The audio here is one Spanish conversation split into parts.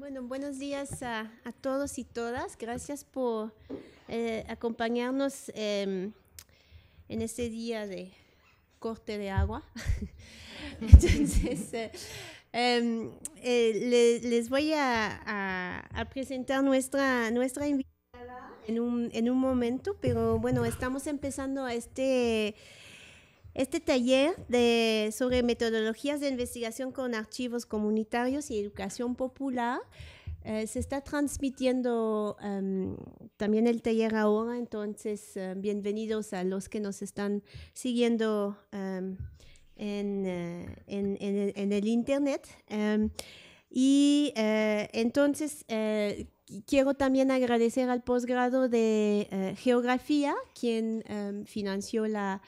Bueno, buenos días a, todos y todas. Gracias por eh, acompañarnos em, en este día de corte de agua. Entonces, eh, em, eh, les voy a, presentar nuestra, nuestra invitada en un, en un momento, pero bueno, estamos empezando a este este taller de, sobre metodologías de investigación con archivos comunitarios y educación popular eh, se está transmitiendo em, también el taller ahora, entonces eh, bienvenidos a los que nos están siguiendo em, eh, en, el Internet. Em, y entonces quiero también agradecer al posgrado de Geografía, quien financió la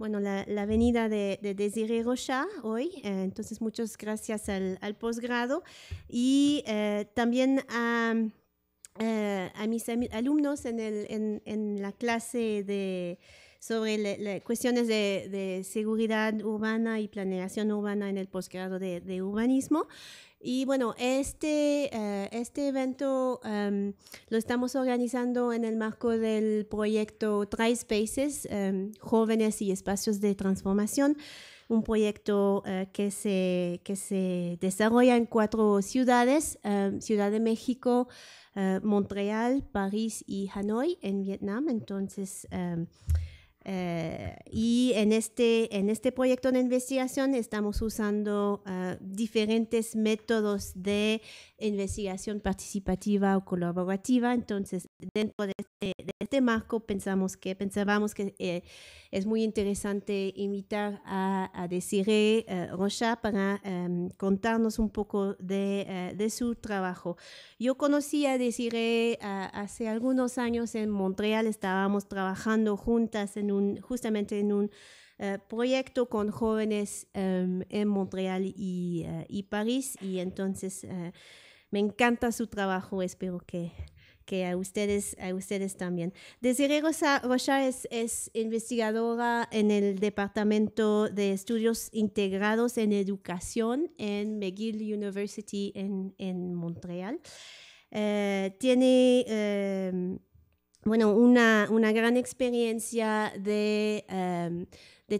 bueno, la, venida de, Desiree Rocha hoy. Eh, entonces, muchas gracias al, posgrado y eh, también a, eh, mis alumnos en, el, en, la clase de, sobre cuestiones de, seguridad urbana y planeación urbana en el posgrado de, de urbanismo. Y bueno, este, eh, este evento em, lo estamos organizando en el marco del proyecto Try Spaces, em, Jóvenes y Espacios de Transformación, un proyecto eh, que, se, que se desarrolla en cuatro ciudades, em, Ciudad de México, eh, Montreal, París y Hanoi, en Vietnam. Entonces, eh, y en este, en este proyecto de investigación estamos usando eh, diferentes métodos de investigación participativa o colaborativa. Entonces, dentro de este, este marco, pensamos que, pensábamos que eh, es muy interesante invitar a, Desiree Rocha para em, contarnos un poco de, de, su trabajo. Yo conocí a Desiree hace algunos años en Montreal, estábamos trabajando juntas en justamente en un eh, proyecto con jóvenes em, en Montreal eh, y, París. Y entonces eh, me encanta su trabajo, espero que, que a ustedes, a ustedes también. Desiree Rocha es, investigadora en el Departamento de Estudios Integrados en Educación en McGill University en, Montreal. tiene em, bueno, una, una, gran experiencia de, em,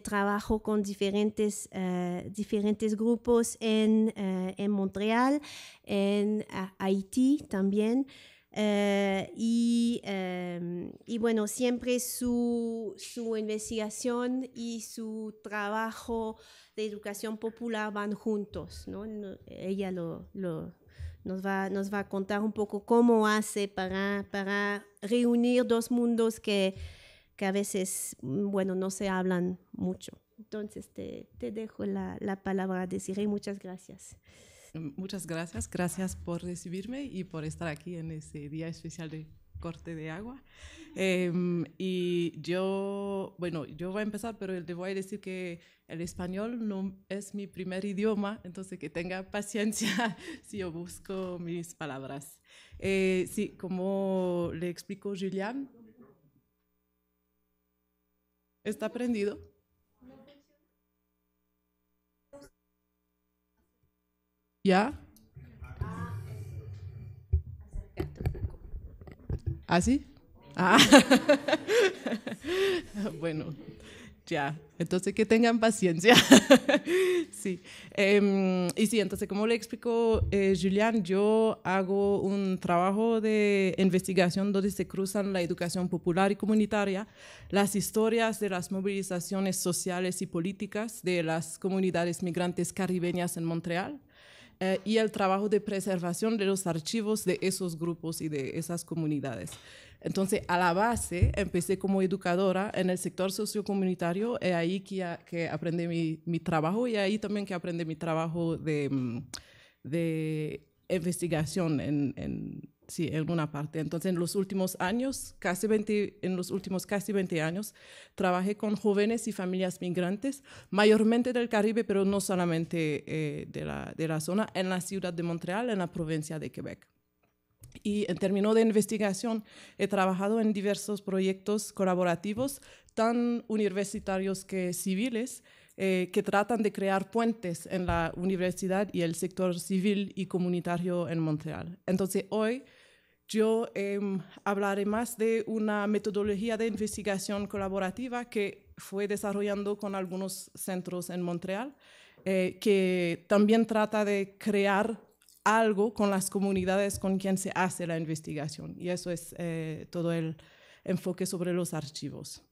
trabajo con diferentes, eh, diferentes grupos en, eh, en, Montreal, en Haití también. Eh, y, em, y, bueno, siempre su, investigación y su trabajo de educación popular van juntos, ¿no? Ella lo nos va, nos va a contar un poco cómo hace para, para reunir dos mundos que, que a veces, mm, bueno, no se hablan mucho. Entonces te, te dejo la, la palabra, Desiree, muchas gracias. Muchas gracias, gracias por recibirme y por estar aquí en este día especial de corte de agua. Em, y yo, bueno, yo voy a empezar, pero te voy a decir que el español no es mi primer idioma, entonces que tenga paciencia si yo busco mis palabras. Eh, sí, como le explico Julián, está prendido. ¿Ya? ¿Ah, sí? Ah. bueno, ya. Entonces que tengan paciencia. sí. Em, y sí, entonces como le explico, eh, Julián, yo hago un trabajo de investigación donde se cruzan la educación popular y comunitaria, las historias de las movilizaciones sociales y políticas de las comunidades migrantes caribeñas en Montreal eh, y el trabajo de preservación de los archivos de esos grupos y de esas comunidades. Entonces, a la base, empecé como educadora en el sector sociocomunitario, es ahí que, aprendí mi, trabajo y ahí también que aprendí mi trabajo de, mm, investigación en Sí, en una parte. Entonces, en los últimos años, casi 20, en los últimos casi 20 años, trabajé con jóvenes y familias migrantes, mayormente del Caribe, pero no solamente eh, de, la, de, la, zona, en la ciudad de Montreal, en la provincia de Quebec. Y en términos de investigación, he trabajado en diversos proyectos colaborativos, tan universitarios que civiles, eh, que tratan de crear puentes en la universidad y el sector civil y comunitario en Montreal. Entonces, hoy yo em, hablaré más de una metodología de investigación colaborativa que fue desarrollando con algunos centros en Montreal, eh, que también trata de crear algo con las comunidades con quien se hace la investigación. Y eso es eh, todo el enfoque sobre los archivos.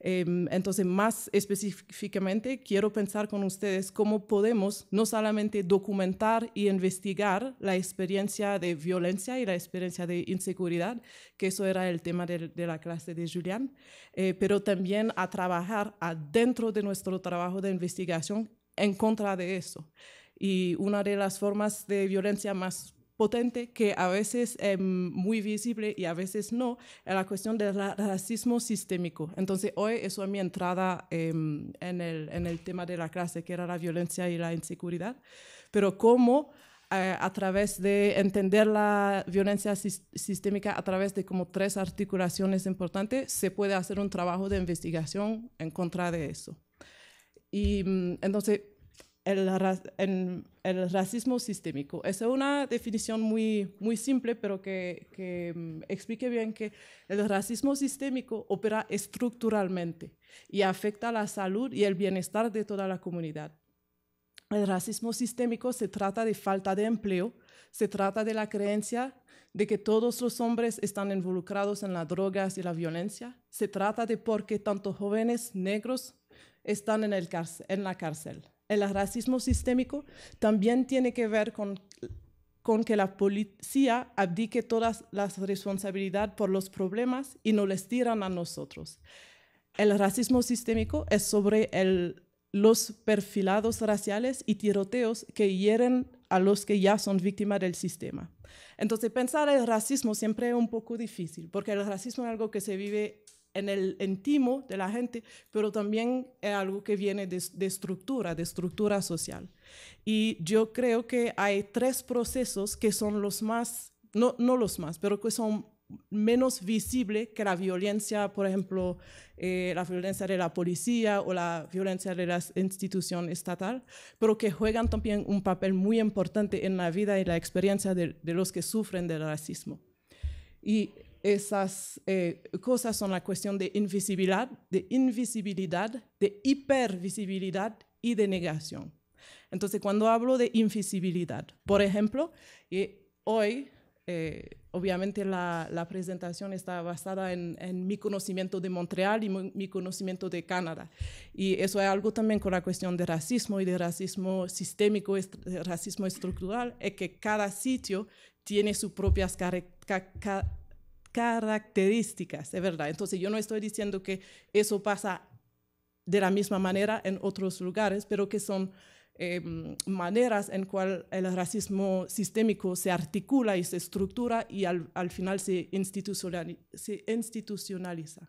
Em, entonces, más específicamente, quiero pensar con ustedes cómo podemos no solamente documentar y investigar la experiencia de violencia y la experiencia de inseguridad, que eso era el tema de, la clase de Julián, eh, pero también a trabajar adentro de nuestro trabajo de investigación en contra de eso. Y una de las formas de violencia más potente que a veces es em, muy visible y a veces no, es la cuestión del racismo sistémico. Entonces, hoy eso es mi entrada em, en, el, en, el, tema de la clase, que era la violencia y la inseguridad, pero cómo eh, a través de entender la violencia sistémica, a través de como tres articulaciones importantes, se puede hacer un trabajo de investigación en contra de eso. Y mm, entonces, el, racismo sistémico. Es una definición muy, muy simple, pero que, mm, explique bien que el racismo sistémico opera estructuralmente y afecta la salud y el bienestar de toda la comunidad. El racismo sistémico se trata de falta de empleo, se trata de la creencia de que todos los hombres están involucrados en las drogas y la violencia, se trata de por qué tantos jóvenes negros están en la cárcel el racismo sistémico también tiene que ver con, con que la policía abdique todas las responsabilidad por los problemas y no les tiran a nosotros. El racismo sistémico es sobre el, los perfilados raciales y tiroteos que hieren a los que ya son víctimas del sistema. Entonces, pensar el racismo siempre es un poco difícil, porque el racismo es algo que se vive en el íntimo de la gente, pero también es algo que viene de, estructura, de estructura social. Y yo creo que hay tres procesos que son los más, no, no los más, pero que son menos visibles que la violencia, por ejemplo, eh, la violencia de la policía o la violencia de la institución estatal, pero que juegan también un papel muy importante en la vida y la experiencia de, de los que sufren del racismo. Y esas eh, cosas son la cuestión de invisibilidad, de invisibilidad, de hipervisibilidad y de negación. Entonces, cuando hablo de invisibilidad, por ejemplo, hoy, eh, obviamente la, presentación está basada en, mi conocimiento de Montreal y mi, conocimiento de Canadá. Y eso es algo también con la cuestión de racismo y de racismo sistémico, de racismo estructural, es que cada sitio tiene sus propias características características, es verdad. Entonces yo no estoy diciendo que eso pasa de la misma manera en otros lugares, pero que son em, maneras en cual el racismo sistémico se articula y se estructura y al, al final se, institucionaliza. se institucionaliza.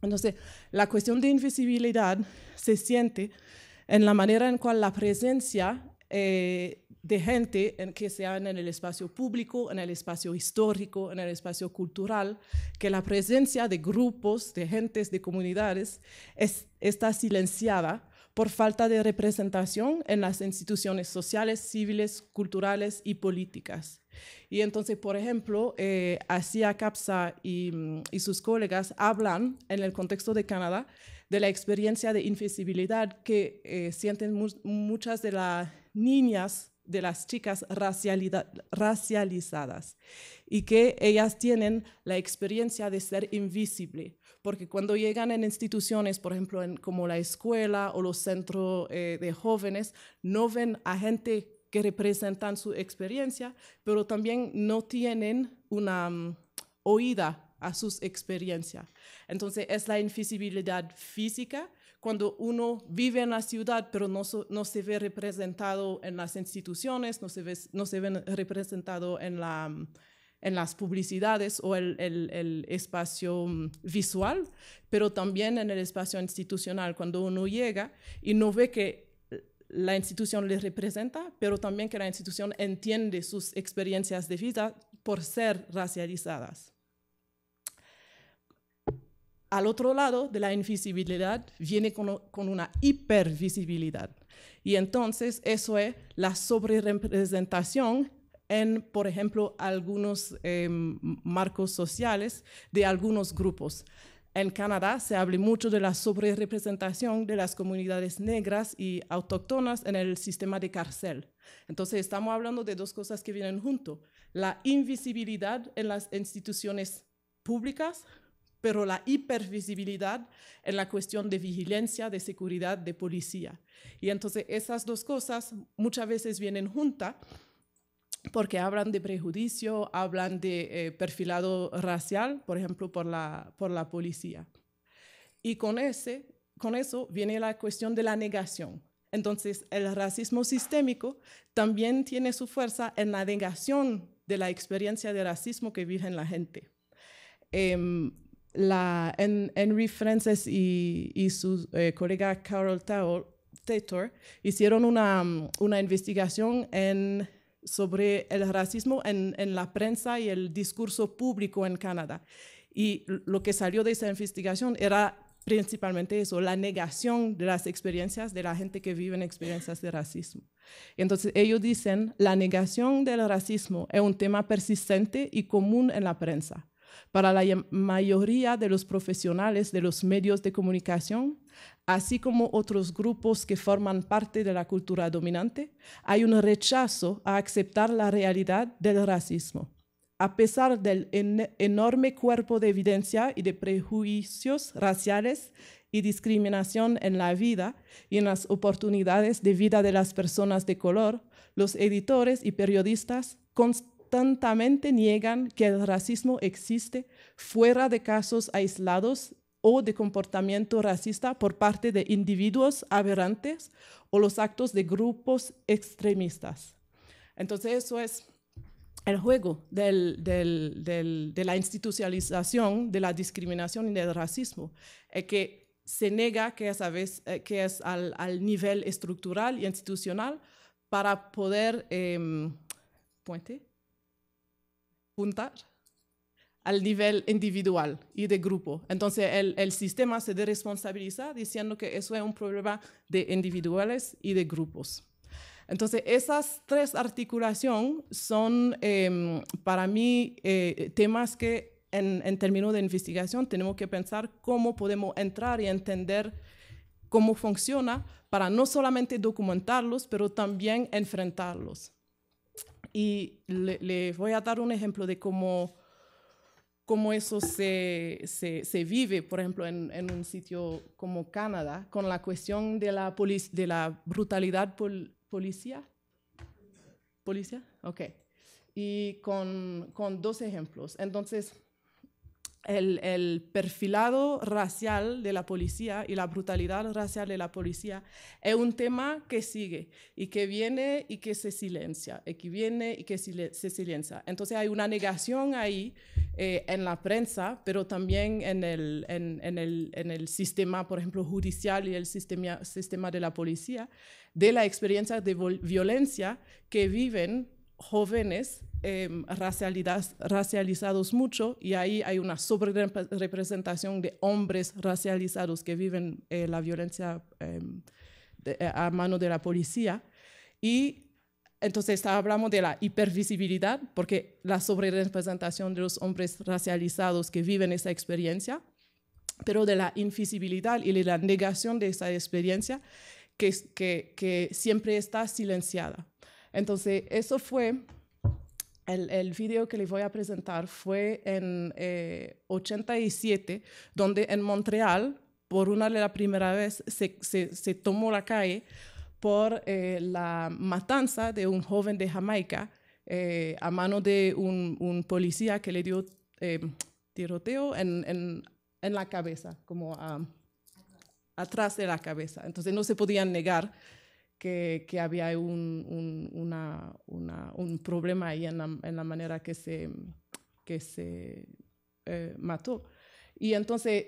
Entonces, la cuestión de invisibilidad se siente en la manera en cual la presencia eh, de gente en que sean en el espacio público, en el espacio histórico, en el espacio cultural, que la presencia de grupos, de gentes, de comunidades es, está silenciada por falta de representación en las instituciones sociales, civiles, culturales y políticas. Y entonces, por ejemplo, eh, Asia Capsa y, sus colegas hablan en el contexto de Canadá de la experiencia de invisibilidad que eh, sienten muchas de las niñas de las chicas racializadas y que ellas tienen la experiencia de ser invisible, porque cuando llegan en instituciones, por ejemplo, como la escuela o los centros eh, de jóvenes, no ven a gente que representan su experiencia, pero también no tienen una mm, oída a sus experiencias. Entonces es la invisibilidad física, cuando uno vive en la ciudad pero no, se ve representado en las instituciones, no se ve, representado en, las publicidades o el, el, espacio visual, pero también en el espacio institucional, cuando uno llega y no ve que la institución le representa, pero también que la institución entiende sus experiencias de vida por ser racializadas al otro lado de la invisibilidad viene con, una hipervisibilidad. Y entonces eso es la sobrerepresentación en, por ejemplo, algunos em, marcos sociales de algunos grupos. En Canadá se habla mucho de la sobrerepresentación de las comunidades negras y autóctonas en el sistema de cárcel. Entonces estamos hablando de dos cosas que vienen junto, la invisibilidad en las instituciones públicas pero la hipervisibilidad en la cuestión de vigilancia, de seguridad, de policía. Y entonces esas dos cosas muchas veces vienen juntas porque hablan de prejuicio, hablan de eh, perfilado racial, por ejemplo, por la, por la policía. Y con, ese, con eso viene la cuestión de la negación. Entonces, el racismo sistémico también tiene su fuerza en la negación de la experiencia de racismo que vive en la gente. Em, la, Henry Francis y, su eh, colega Carol Taylor hicieron una, mm, investigación sobre el racismo en, en la prensa y el discurso público en Canadá. Y lo que salió de esa investigación era principalmente eso, la negación de las experiencias de la gente que vive en experiencias de racismo. Entonces ellos dicen, la negación del racismo es un tema persistente y común en la prensa para la mayoría de los profesionales de los medios de comunicación, así como otros grupos que forman parte de la cultura dominante, hay un rechazo a aceptar la realidad del racismo. A pesar del enorme cuerpo de evidencia y de prejuicios raciales y discriminación en la vida y en las oportunidades de vida de las personas de color, los editores y periodistas tantamente niegan que el racismo existe fuera de casos aislados o de comportamiento racista por parte de individuos aberrantes o los actos de grupos extremistas. Entonces eso es el juego de la institucionalización de la discriminación y del racismo, eh, que se nega que es, eh, que es al, nivel estructural y institucional para poder... Eh, ¿Puente? juntar al nivel individual y de grupo. Entonces el, sistema se desresponsabiliza diciendo que eso es un problema de individuales y de grupos. Entonces, esas tres articulaciones son em, para mí eh, temas que en, en, términos de investigación tenemos que pensar cómo podemos entrar y entender cómo funciona para no solamente documentarlos, pero también enfrentarlos. Y les le voy a dar un ejemplo de cómo, cómo eso se, se, vive, por ejemplo, en, en, un sitio como Canadá, con la cuestión de la, de la brutalidad por policía ¿Policía? Ok. Y con, con dos ejemplos. Entonces, el, perfilado racial de la policía y la brutalidad racial de la policía es un tema que sigue y que viene y que se silencia, y que viene y que se silencia. Entonces hay una negación ahí eh, en la prensa, pero también en el, en, en, el, en el, sistema, por ejemplo, judicial y el sistema, sistema de la policía, de la experiencia de violencia que viven jóvenes em, racializados mucho y ahí hay una sobre representación de hombres racializados que viven eh, la violencia em, eh, a mano de la policía. Y entonces hablamos de la hipervisibilidad, porque la sobre representación de los hombres racializados que viven esa experiencia, pero de la invisibilidad y de la negación de esa experiencia que, que siempre está silenciada entonces, eso fue, el, el video que les voy a presentar fue en 87, eh, donde en Montreal, por una de la primera vez, se, tomó la calle por eh, la matanza de un joven de Jamaica eh, a mano de un, policía que le dio tiroteo en, en, la cabeza, como ah, atrás de la cabeza. Entonces no se podían negar que, había un, un, problema ahí en la, manera que se, que se eh, mató. Y entonces,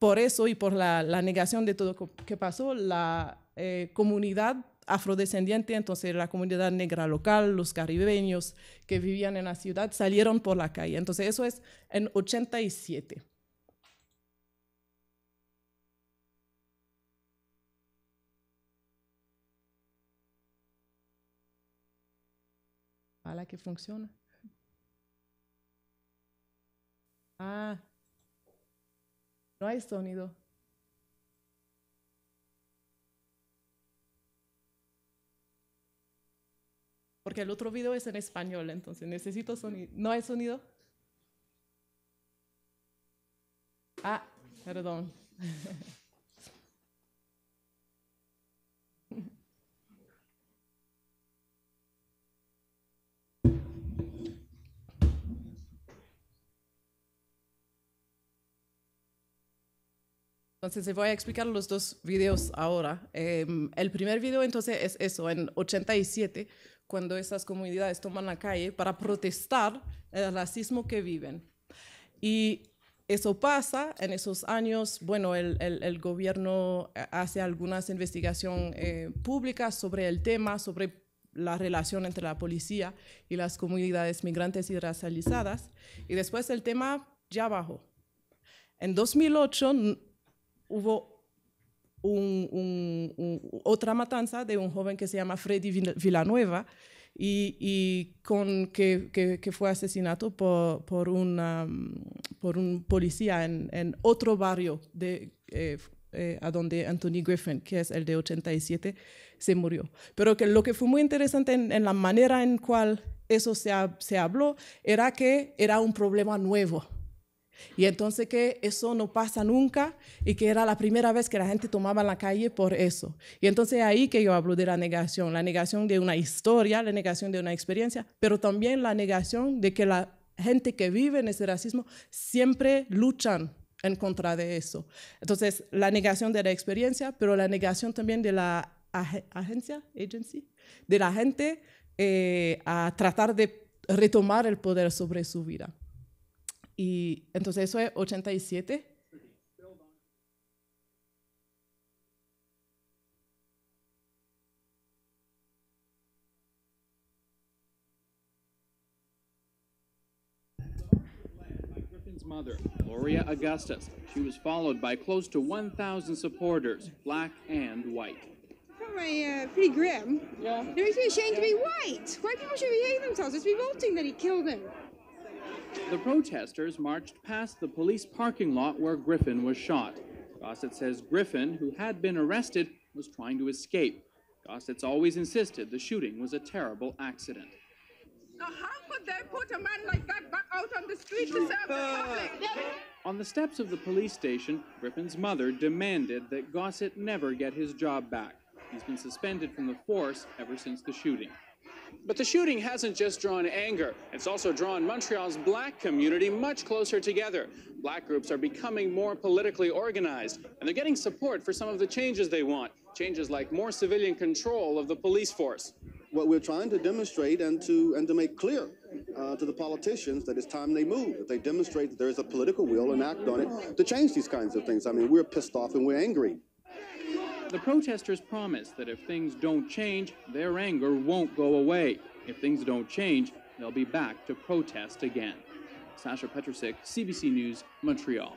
por eso y por la, negación de todo que pasó, la eh, comunidad afrodescendiente, entonces la comunidad negra local, los caribeños que vivían en la ciudad, salieron por la calle. Entonces, eso es en 87. la que funciona Ah, no hay sonido. Porque el otro video es en español, entonces necesito sonido. ¿No hay sonido? Ah, perdón. Entonces, voy a explicar los dos videos ahora. Em, el primer video, entonces, es eso, en 87, cuando esas comunidades toman la calle para protestar el racismo que viven. Y eso pasa en esos años, bueno, el, gobierno hace algunas investigaciones eh, públicas sobre el tema, sobre la relación entre la policía y las comunidades migrantes y racializadas. Y después el tema ya bajó. En 2008 hubo otra matanza de un joven que se llama Freddy Villanueva y, con, que, fue asesinado por, un policía en, otro barrio de, eh, eh, a donde Anthony Griffin, que es el de 87, se murió. Pero que lo que fue muy interesante en, la manera en cual eso se habló era que era un problema nuevo y entonces que eso no pasa nunca y que era la primera vez que la gente tomaba la calle por eso. Y entonces ahí que yo hablo de la negación, la negación de una historia, la negación de una experiencia, pero también la negación de que la gente que vive en ese racismo siempre luchan en contra de eso. Entonces, la negación de la experiencia, pero la negación también de la agencia, de la gente eh, a tratar de retomar el poder sobre su vida. Y entonces eso es 87. mother, Gloria Augustus. She was followed by close to 1,000 supporters, black and white. My, uh, pretty grim. Yeah. It makes me ashamed yeah. to be white. White people should behave themselves. It's revolting that he killed them. The protesters marched past the police parking lot where Griffin was shot. Gossett says Griffin, who had been arrested, was trying to escape. Gossett's always insisted the shooting was a terrible accident. Now how could they put a man like that back out on the street to serve the public? On the steps of the police station, Griffin's mother demanded that Gossett never get his job back. He's been suspended from the force ever since the shooting. But the shooting hasn't just drawn anger, it's also drawn Montreal's black community much closer together. Black groups are becoming more politically organized, and they're getting support for some of the changes they want, changes like more civilian control of the police force. What we're trying to demonstrate and to, and to make clear uh, to the politicians that it's time they move, that they demonstrate that there is a political will and act on it to change these kinds of things. I mean, we're pissed off and we're angry The protesters promise that if things don't change, their anger won't go away. If things don't change, they'll be back to protest again. Sasha Petrusik, CBC News, Montreal.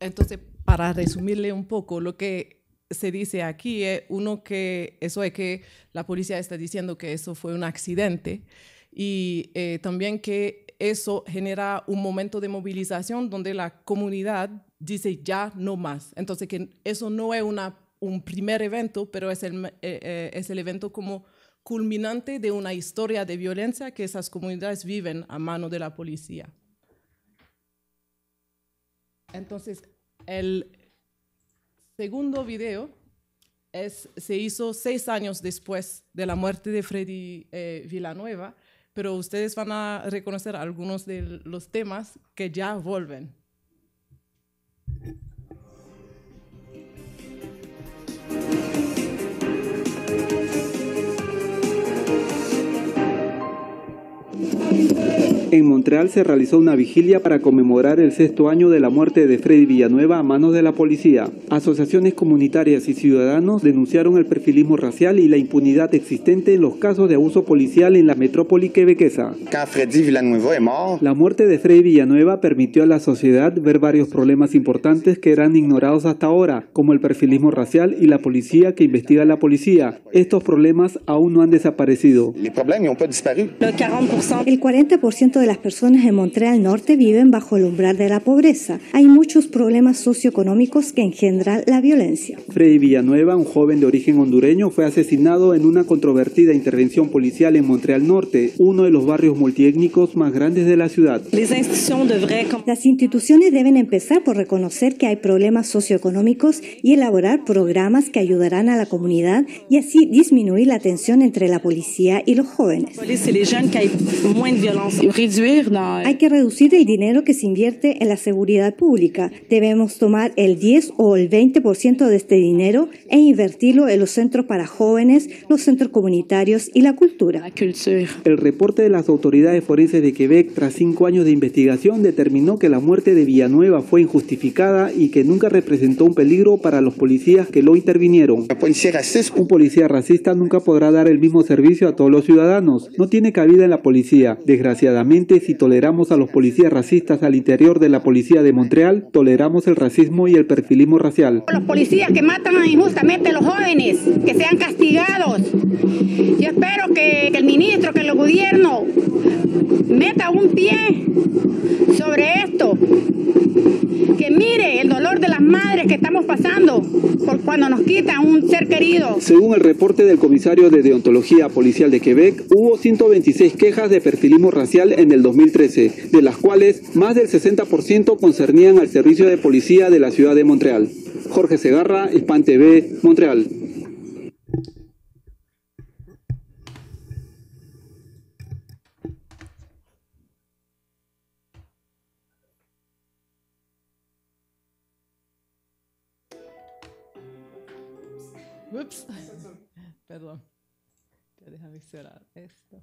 Entonces, para resumirle un poco, lo que se dice aquí es eh, uno que eso es que la policía está diciendo que eso fue un accidente y eh, también que eso genera un momento de movilización donde la comunidad dice ya no más. Entonces, que eso no es una, un primer evento, pero es el, eh, eh, es el evento como culminante de una historia de violencia que esas comunidades viven a mano de la policía. Entonces, el segundo video es, se hizo seis años después de la muerte de Freddy eh, Villanueva, pero ustedes van a reconocer algunos de los temas que ya vuelven. en Montreal se realizó una vigilia para conmemorar el sexto año de la muerte de Freddy Villanueva a manos de la policía. Asociaciones comunitarias y ciudadanos denunciaron el perfilismo racial y la impunidad existente en los casos de abuso policial en la metrópoli quebequesa. La muerte de Freddy Villanueva permitió a la sociedad ver varios problemas importantes que eran ignorados hasta ahora, como el perfilismo racial y la policía que investiga a la policía. Estos problemas aún no han desaparecido. El 40% de las personas en Montreal Norte viven bajo el umbral de la pobreza. Hay muchos problemas socioeconómicos que engendran la violencia. Freddy Villanueva, un joven de origen hondureño, fue asesinado en una controvertida intervención policial en Montreal Norte, uno de los barrios multiétnicos más grandes de la ciudad. Las instituciones deben empezar por reconocer que hay problemas socioeconómicos y elaborar programas que ayudarán a la comunidad y así disminuir la tensión entre la policía y los jóvenes. Hay que reducir el dinero que se invierte en la seguridad pública. Debemos tomar el 10 o el 20% de este dinero e invertirlo en los centros para jóvenes, los centros comunitarios y la cultura. El reporte de las autoridades forenses de Quebec tras cinco años de investigación determinó que la muerte de Villanueva fue injustificada y que nunca representó un peligro para los policías que lo intervinieron. Un policía racista nunca podrá dar el mismo servicio a todos los ciudadanos. No tiene cabida en la policía. Desgraciadamente, si toleramos a los policías racistas al interior de la policía de Montreal, toleramos el racismo y el perfilismo racial. Los policías que matan injustamente a los jóvenes, que sean castigados. Yo espero que, que el ministro, que el gobierno meta un pie sobre esto. Que mire el dolor de las madres que estamos pasando por cuando nos quitan un ser querido. Según el reporte del comisario de deontología policial de Quebec, hubo 126 quejas de perfilismo racial en el 2013, de las cuales más del 60% concernían al servicio de policía de la ciudad de Montreal. Jorge Segarra, Hispan TV, Montreal. déjame cerrar esto.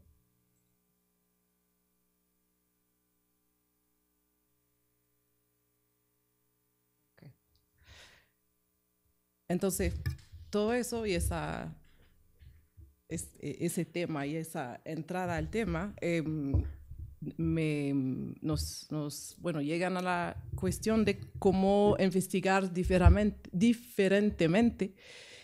Entonces, todo eso y e, ese tema y esa entrada al tema, em, nos, llegan a la cuestión de cómo investigar diferentemente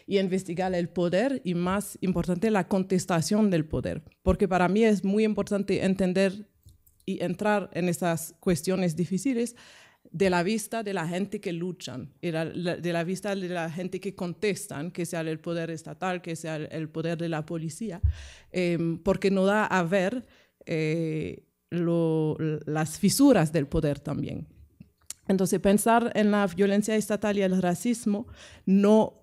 y investigar el poder y más importante la contestación del poder, porque para mí es muy importante entender y entrar en esas cuestiones difíciles de la vista de la gente que luchan, de la vista de la gente que contestan, que sea el poder estatal, que sea el poder de la policía, em, porque no da a ver eh, las fisuras del poder también. Entonces, pensar en la violencia estatal y el racismo no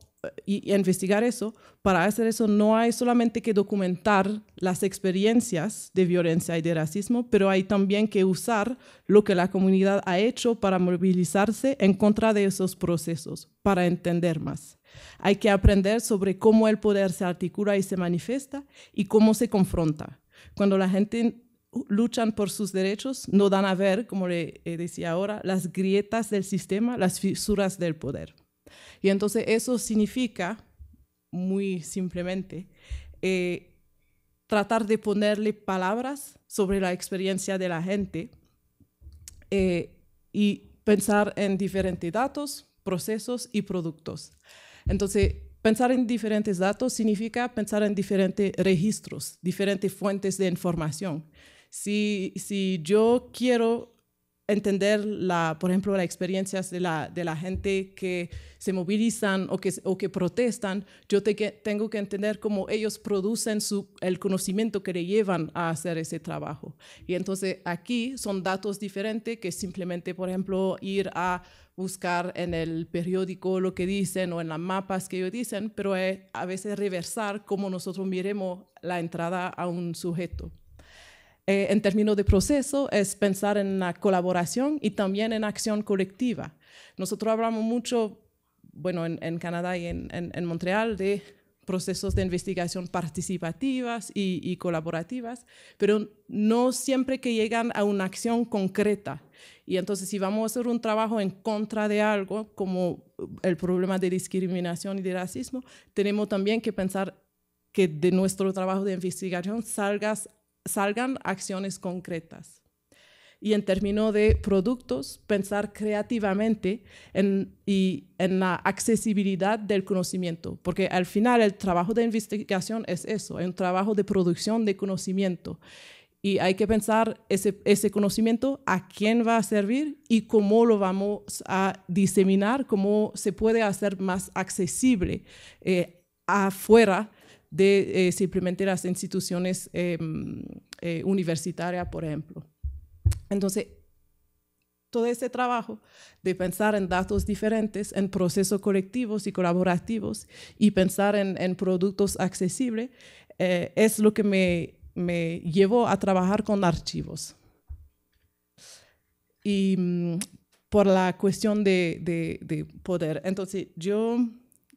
y, investigar eso, para hacer eso no hay solamente que documentar las experiencias de violencia y de racismo, pero hay también que usar lo que la comunidad ha hecho para movilizarse en contra de esos procesos, para entender más. Hay que aprender sobre cómo el poder se articula y se manifiesta y cómo se confronta. Cuando la gente luchan por sus derechos, no dan a ver, como le eh, decía ahora, las grietas del sistema, las fisuras del poder. Y entonces eso significa, muy simplemente, eh, tratar de ponerle palabras sobre la experiencia de la gente eh, y pensar en diferentes datos, procesos y productos. Entonces, pensar en diferentes datos significa pensar en diferentes registros, diferentes fuentes de información. Si, si yo quiero entender, la, por ejemplo, las experiencias de la, de la gente que se movilizan o que, o que protestan, yo tengo que entender cómo ellos producen su, el conocimiento que le llevan a hacer ese trabajo. Y entonces aquí son datos diferentes que simplemente, por ejemplo, ir a buscar en el periódico lo que dicen o en las mapas que ellos dicen, pero es a veces reversar cómo nosotros miremos la entrada a un sujeto. Eh, en términos de proceso es pensar en la colaboración y también en acción colectiva. Nosotros hablamos mucho, bueno, en, Canadá y en, Montreal de procesos de investigación participativas y, y, colaborativas, pero no siempre que llegan a una acción concreta. Y entonces si vamos a hacer un trabajo en contra de algo, como el problema de discriminación y de racismo, tenemos también que pensar que de nuestro trabajo de investigación salgas salgan acciones concretas. Y en términos de productos, pensar creativamente en, y en la accesibilidad del conocimiento, porque al final el trabajo de investigación es eso, es un trabajo de producción de conocimiento. Y hay que pensar ese, conocimiento a quién va a servir y cómo lo vamos a diseminar, cómo se puede hacer más accesible eh, afuera de eh, simplemente las instituciones em, eh, universitarias, por ejemplo. Entonces, todo ese trabajo de pensar en datos diferentes, en procesos colectivos y colaborativos y pensar en, productos accesibles eh, es lo que me, llevó a trabajar con archivos. Y mm, por la cuestión de, de poder. Entonces, yo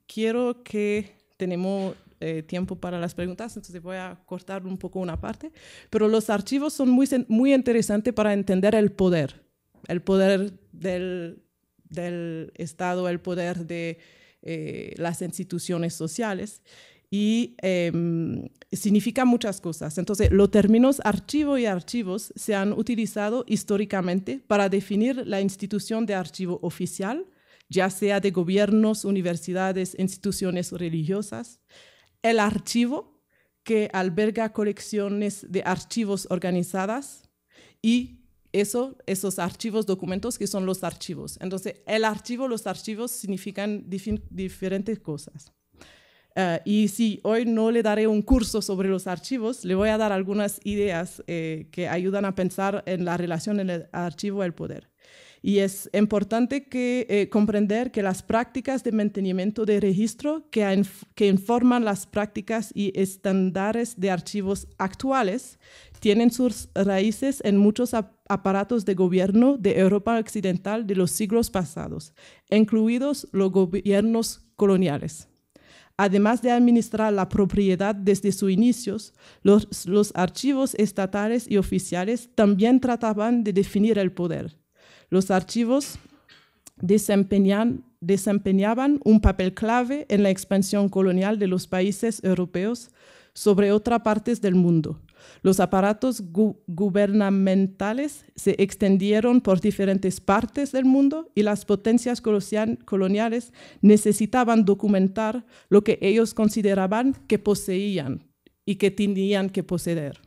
quiero que tenemos eh, tiempo para las preguntas, entonces voy a cortar un poco una parte. Pero los archivos son muy, muy interesantes para entender el poder, el poder del, del Estado, el poder de eh, las instituciones sociales y em, significa muchas cosas. Entonces, los términos archivo y archivos se han utilizado históricamente para definir la institución de archivo oficial, ya sea de gobiernos, universidades, instituciones religiosas, el archivo que alberga colecciones de archivos organizadas y eso, esos archivos, documentos que son los archivos. Entonces, el archivo, los archivos significan diferentes cosas. Eh, y si hoy no le daré un curso sobre los archivos, le voy a dar algunas ideas eh, que ayudan a pensar en la relación el archivo y el poder. Y es importante que, eh, comprender que las prácticas de mantenimiento de registro que, informan las prácticas y estándares de archivos actuales tienen sus raíces en muchos aparatos de gobierno de Europa Occidental de los siglos pasados, incluidos los gobiernos coloniales. Además de administrar la propiedad desde sus inicios, los, archivos estatales y oficiales también trataban de definir el poder, los archivos desempeñaban un papel clave en la expansión colonial de los países europeos sobre otras partes del mundo. Los aparatos gubernamentales se extendieron por diferentes partes del mundo y las potencias coloniales necesitaban documentar lo que ellos consideraban que poseían y que tenían que poseer.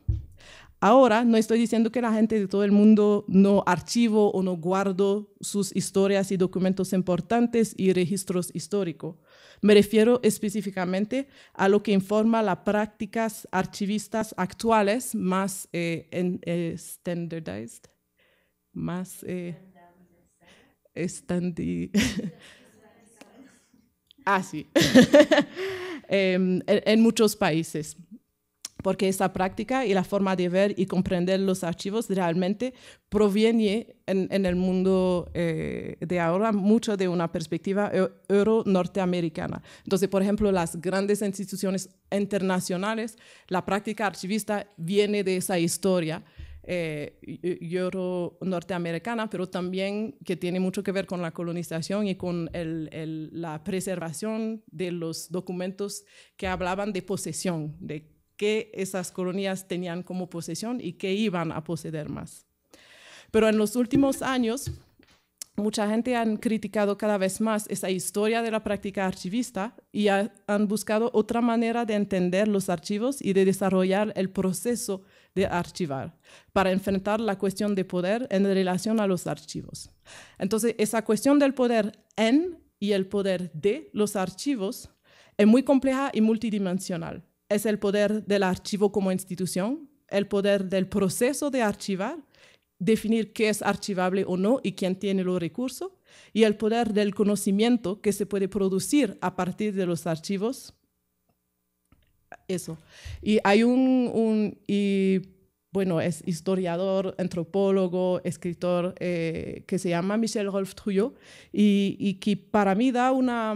Ahora, no estoy diciendo que la gente de todo el mundo no archivo o no guardo sus historias y documentos importantes y registros históricos. Me refiero específicamente a lo que informa las prácticas archivistas actuales más eh, standardized, más eh, ah, sí. Em, en muchos países porque esa práctica y la forma de ver y comprender los archivos realmente proviene en, el mundo eh, de ahora mucho de una perspectiva e, euro-norteamericana. Entonces, por ejemplo, las grandes instituciones internacionales, la práctica archivista viene de esa historia eh, euro-norteamericana, pero también que tiene mucho que ver con la colonización y con la preservación de los documentos que hablaban de posesión, de que esas colonias tenían como posesión y que iban a poseer más. Pero en los últimos años, mucha gente ha criticado cada vez más esa historia de la práctica archivista y han buscado otra manera de entender los archivos y de desarrollar el proceso de archivar para enfrentar la cuestión de poder en relación a los archivos. Entonces, esa cuestión del poder en y el poder de los archivos es muy compleja y multidimensional es el poder del archivo como institución, el poder del proceso de archivar, definir qué es archivable o no y quién tiene los recursos, y el poder del conocimiento que se puede producir a partir de los archivos. Eso. Y hay un, bueno, es historiador, antropólogo, escritor, eh, que se llama Michel Rolf Trujillo, y que para mí da una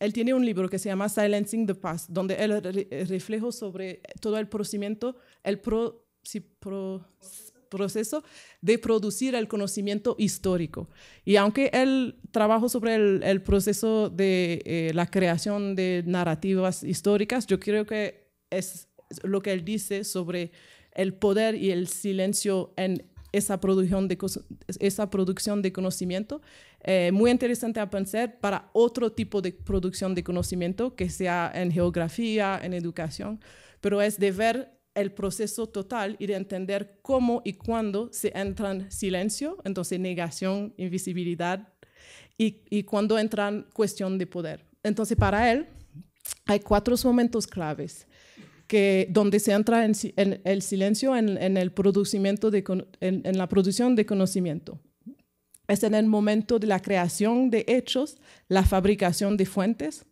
él tiene un libro que se llama Silencing the Past, donde él eh, refleja sobre todo el procedimiento, el proceso de producir el conocimiento histórico. Y aunque él trabajó sobre el, proceso de eh, la creación de narrativas históricas, yo creo que es lo que él dice sobre el poder y el silencio en esa producción de, esa producción de conocimiento eh, muy interesante a pensar para otro tipo de producción de conocimiento, que sea en geografía, en educación, pero es de ver el proceso total y de entender cómo y cuándo se entra en silencio, entonces negación, invisibilidad, y, y entra entran cuestión de poder. Entonces, para él, hay cuatro momentos claves. Que donde se entra en, el silencio en, el de, en la producción de conocimiento es en el momento de la creación de hechos, la fabricación de fuentes,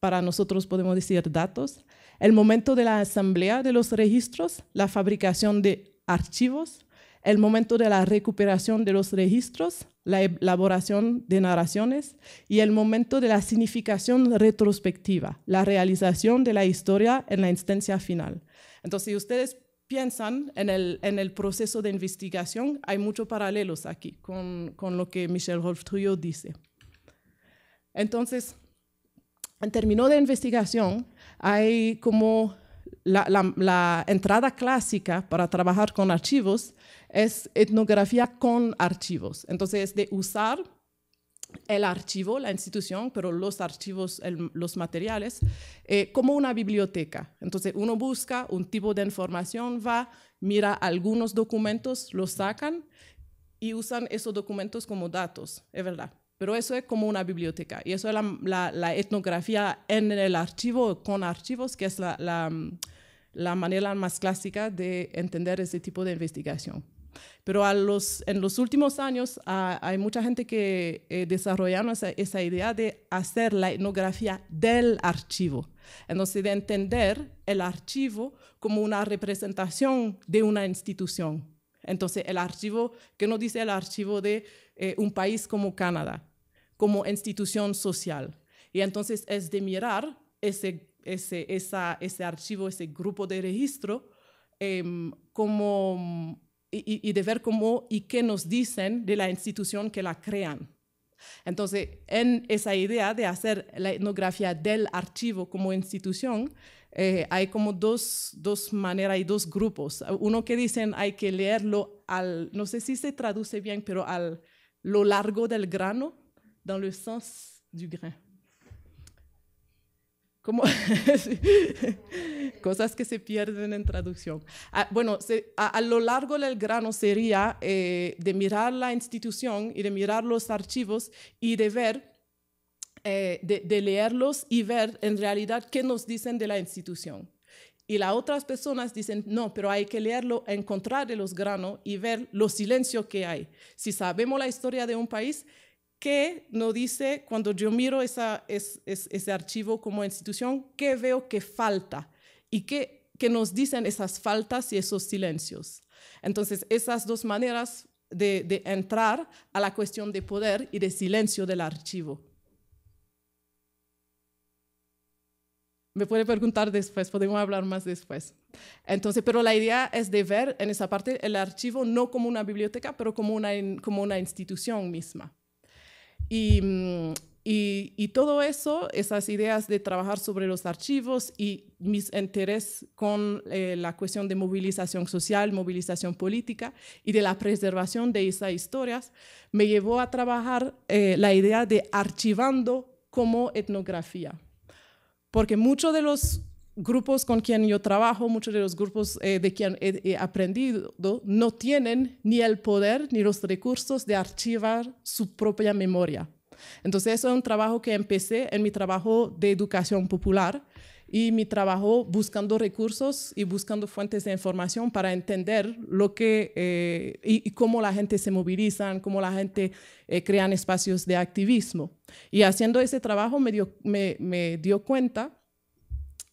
para nosotros podemos decir datos, el momento de la asamblea de los registros, la fabricación de archivos, el momento de la recuperación de los registros, la elaboración de narraciones y el momento de la significación retrospectiva, la realización de la historia en la instancia final. Entonces, si ustedes piensan en el, en el proceso de investigación, hay muchos paralelos aquí con, con lo que Michel Rolf Trujillo dice. Entonces, en términos de investigación, hay como la, la, la, entrada clásica para trabajar con archivos es etnografía con archivos. Entonces, es de usar el archivo, la institución, pero los archivos, los materiales, eh, como una biblioteca. Entonces uno busca un tipo de información, va, mira algunos documentos, los sacan y usan esos documentos como datos, es verdad. Pero eso es como una biblioteca y eso es la, etnografía en el archivo, con archivos, que es la manera más clásica de entender ese tipo de investigación. Pero a en los últimos años hay mucha gente que eh, desarrollaron esa, idea de hacer la etnografía del archivo. Entonces, de entender el archivo como una representación de una institución. Entonces, el archivo, que nos dice el archivo de eh, un país como Canadá, como institución social. Y entonces es de mirar ese, ese, ese archivo, ese grupo de registro, em, como y, de ver cómo y qué nos dicen de la institución que la crean. Entonces, en esa idea de hacer la etnografía del archivo como institución, eh, hay como dos, dos maneras y dos grupos. Uno que dicen hay que leerlo al, no sé si se traduce bien, pero al lo largo del grano, dans le sens du grain como cosas que se pierden en traducción. Ah, bueno, a, lo largo del grano sería eh, de mirar la institución y de mirar los archivos y de ver, eh, de, leerlos y ver en realidad qué nos dicen de la institución. Y las otras personas dicen, no, pero hay que leerlo, encontrar de los granos y ver los silencios que hay. Si sabemos la historia de un país, ¿Qué nos dice, cuando yo miro esa, ese archivo como institución, qué veo que falta y qué, nos dicen esas faltas y esos silencios. Entonces, esas dos maneras de, de, entrar a la cuestión de poder y de silencio del archivo. Me puede preguntar después, podemos hablar más después. Entonces, pero la idea es de ver en esa parte el archivo no como una biblioteca, pero como una, como una institución misma. Mm, y, todo eso, esas ideas de trabajar sobre los archivos y mis interés con eh, la cuestión de movilización social, movilización política y de la preservación de esas historias, me llevó a trabajar eh, la idea de archivando como etnografía. Porque muchos de los grupos con quien yo trabajo, muchos de los grupos eh, de quien he, aprendido, no tienen ni el poder ni los recursos de archivar su propia memoria. Entonces, eso es un trabajo que empecé en mi trabajo de educación popular y mi trabajo buscando recursos y buscando fuentes de información para entender lo que eh, y, cómo la gente se moviliza, cómo la gente eh, crean crea espacios de activismo. Y haciendo ese trabajo me, dio, me, me dio cuenta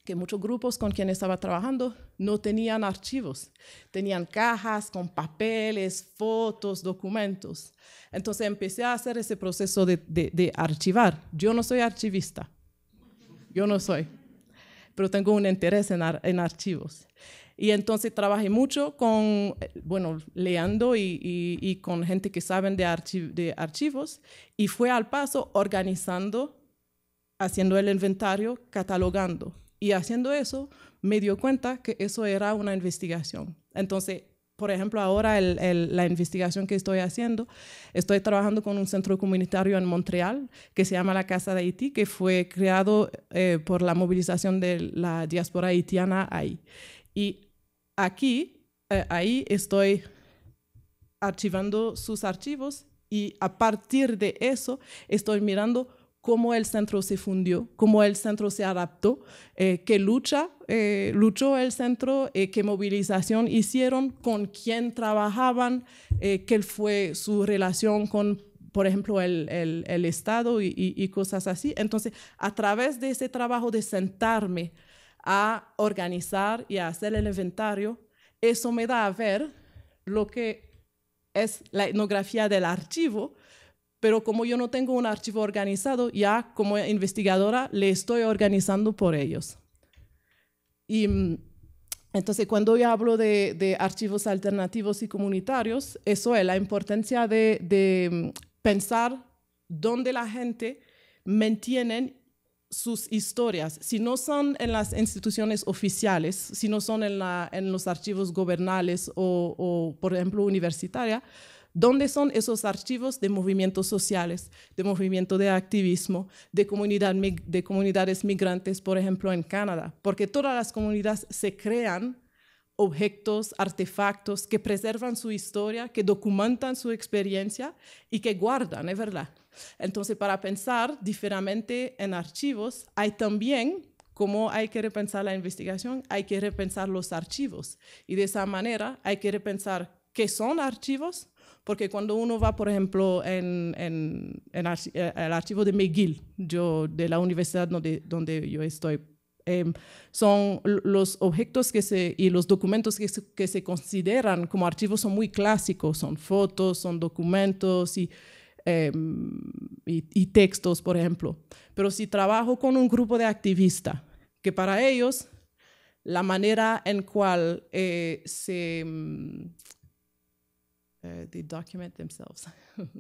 que muchos grupos con quienes estaba trabajando no tenían archivos, tenían cajas con papeles, fotos, documentos. Entonces empecé a hacer ese proceso de, de, de archivar. Yo no soy archivista, yo no soy, pero tengo un interés en, en archivos. Y entonces trabajé mucho con, bueno, leando y, y, con gente que saben de, de archivos y fue al paso organizando haciendo el inventario, catalogando. Y haciendo eso, me dio cuenta que eso era una investigación. Entonces, por ejemplo, ahora la investigación que estoy haciendo, estoy trabajando con un centro comunitario en Montreal que se llama la Casa de Haití, que fue creado eh, por la movilización de la diáspora haitiana ahí. Y aquí, eh, ahí estoy archivando sus archivos y a partir de eso estoy mirando cómo el centro se fundió, cómo el centro se adaptó, eh, qué lucha eh, luchó el centro, eh, qué movilización hicieron, con quién trabajaban, qué fue su relación con, por ejemplo, el, Estado y, y, cosas así. Entonces, a través de ese trabajo de sentarme a organizar y a hacer el inventario, eso me da a ver lo que es la etnografía del archivo, pero como yo no tengo un archivo organizado, ya como investigadora le estoy organizando por ellos. Y mm, entonces, cuando yo hablo de, archivos alternativos y comunitarios, eso es la importancia de, mm, pensar dónde la gente mantiene sus historias, si no son en las instituciones oficiales, si no son en, los archivos gobernales o, o por ejemplo, universitaria, ¿Dónde son esos archivos de movimientos sociales, de movimiento de activismo, de, comunidades migrantes, por ejemplo, en Canadá? Porque todas las comunidades se crean objetos, artefactos que preservan su historia, que documentan su experiencia y que guardan, es verdad. Entonces, para pensar diferente en archivos, hay también, como hay que repensar la investigación, hay que repensar los archivos. Y de esa manera hay que repensar qué son archivos, porque cuando uno va, por ejemplo, en, el eh, archivo de McGill, yo, de la universidad donde, donde yo estoy, em, son los objetos que se, y los documentos que se, consideran como archivos son muy clásicos, son fotos, son documentos em, y, y, textos, por ejemplo. Pero si trabajo con un grupo de activistas, que para ellos la manera en cual eh, se em, eh, they document themselves.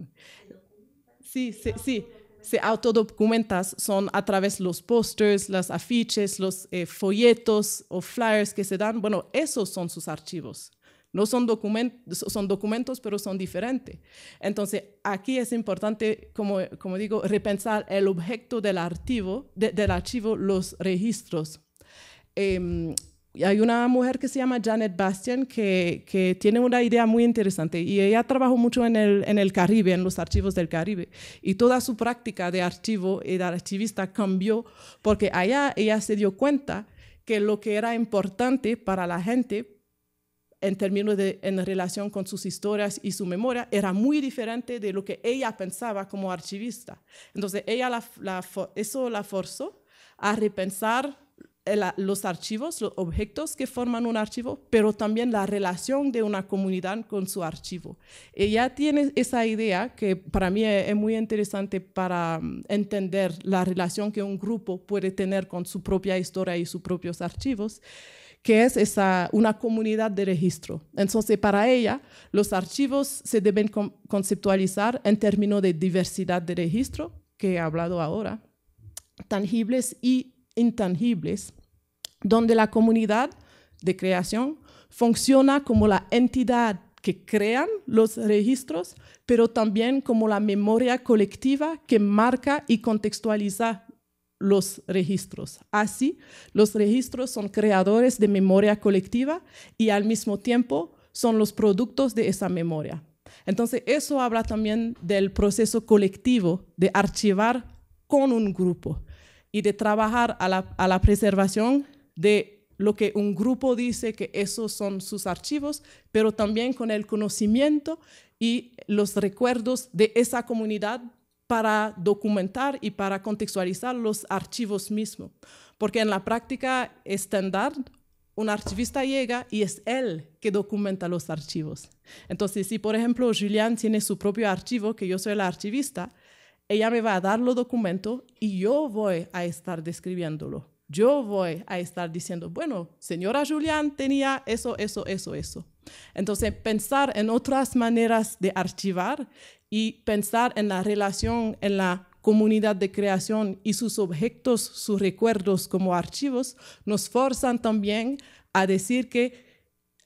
sí, sí, sí. Se autodocumentas son a través de los posters, las afiches, los eh, folletos o flyers que se dan. Bueno, esos son sus archivos. No son documentos, son documentos, pero son diferentes. Entonces, aquí es importante, como, como digo, repensar el objeto del archivo, del archivo los registros. Em, hay una mujer que se llama Janet Bastian que, tiene una idea muy interesante y ella trabajó mucho en el, en el Caribe, en los archivos del Caribe. Y toda su práctica de archivo y de archivista cambió porque allá ella se dio cuenta que lo que era importante para la gente en términos de en relación con sus historias y su memoria era muy diferente de lo que ella pensaba como archivista. Entonces ella eso la forzó a repensar los archivos, los objetos que forman un archivo, pero también la relación de una comunidad con su archivo. Ella tiene esa idea que para mí es, muy interesante para mm, entender la relación que un grupo puede tener con su propia historia y sus propios archivos que es esa, una comunidad de registro. Entonces, para ella, los archivos se deben conceptualizar en términos de diversidad de registro, que he hablado ahora, tangibles y intangibles, donde la comunidad de creación funciona como la entidad que crean los registros, pero también como la memoria colectiva que marca y contextualiza los registros. Así, los registros son creadores de memoria colectiva y al mismo tiempo son los productos de esa memoria. Entonces, eso habla también del proceso colectivo de archivar con un grupo y de trabajar a la, a la preservación de lo que un grupo dice que esos son sus archivos, pero también con el conocimiento y los recuerdos de esa comunidad para documentar y para contextualizar los archivos mismos. Porque en la práctica estándar, un archivista llega y es él que documenta los archivos. Entonces, si por ejemplo Julián tiene su propio archivo, que yo soy la archivista, ella me va a dar los documentos y yo voy a estar describiéndolo yo voy a estar diciendo, bueno, señora Julián tenía eso, eso, eso, eso. Entonces, pensar en otras maneras de archivar y pensar en la relación, en la comunidad de creación y sus objetos, sus recuerdos como archivos, nos forzan también a decir que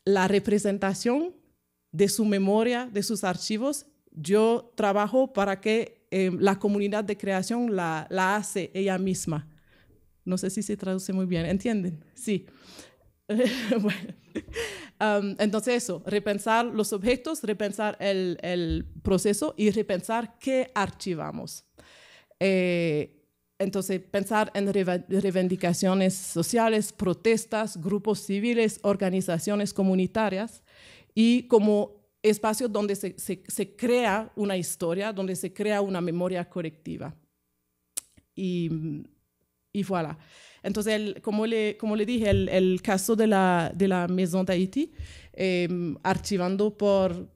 la representación de su memoria, de sus archivos, yo trabajo para que eh, la comunidad de creación la, la hace ella misma. No sé si se traduce muy bien, ¿entienden? Sí. entonces eso, repensar los objetos, repensar el, proceso y repensar qué archivamos. Eh, entonces, pensar en reivindicaciones sociales, protestas, grupos civiles, organizaciones comunitarias y como espacio donde se, se crea una historia, donde se crea una memoria colectiva. Y y voilà. Entonces, como, le, le dije, el, caso de la, de Maison d'Haïti, em, archivando por,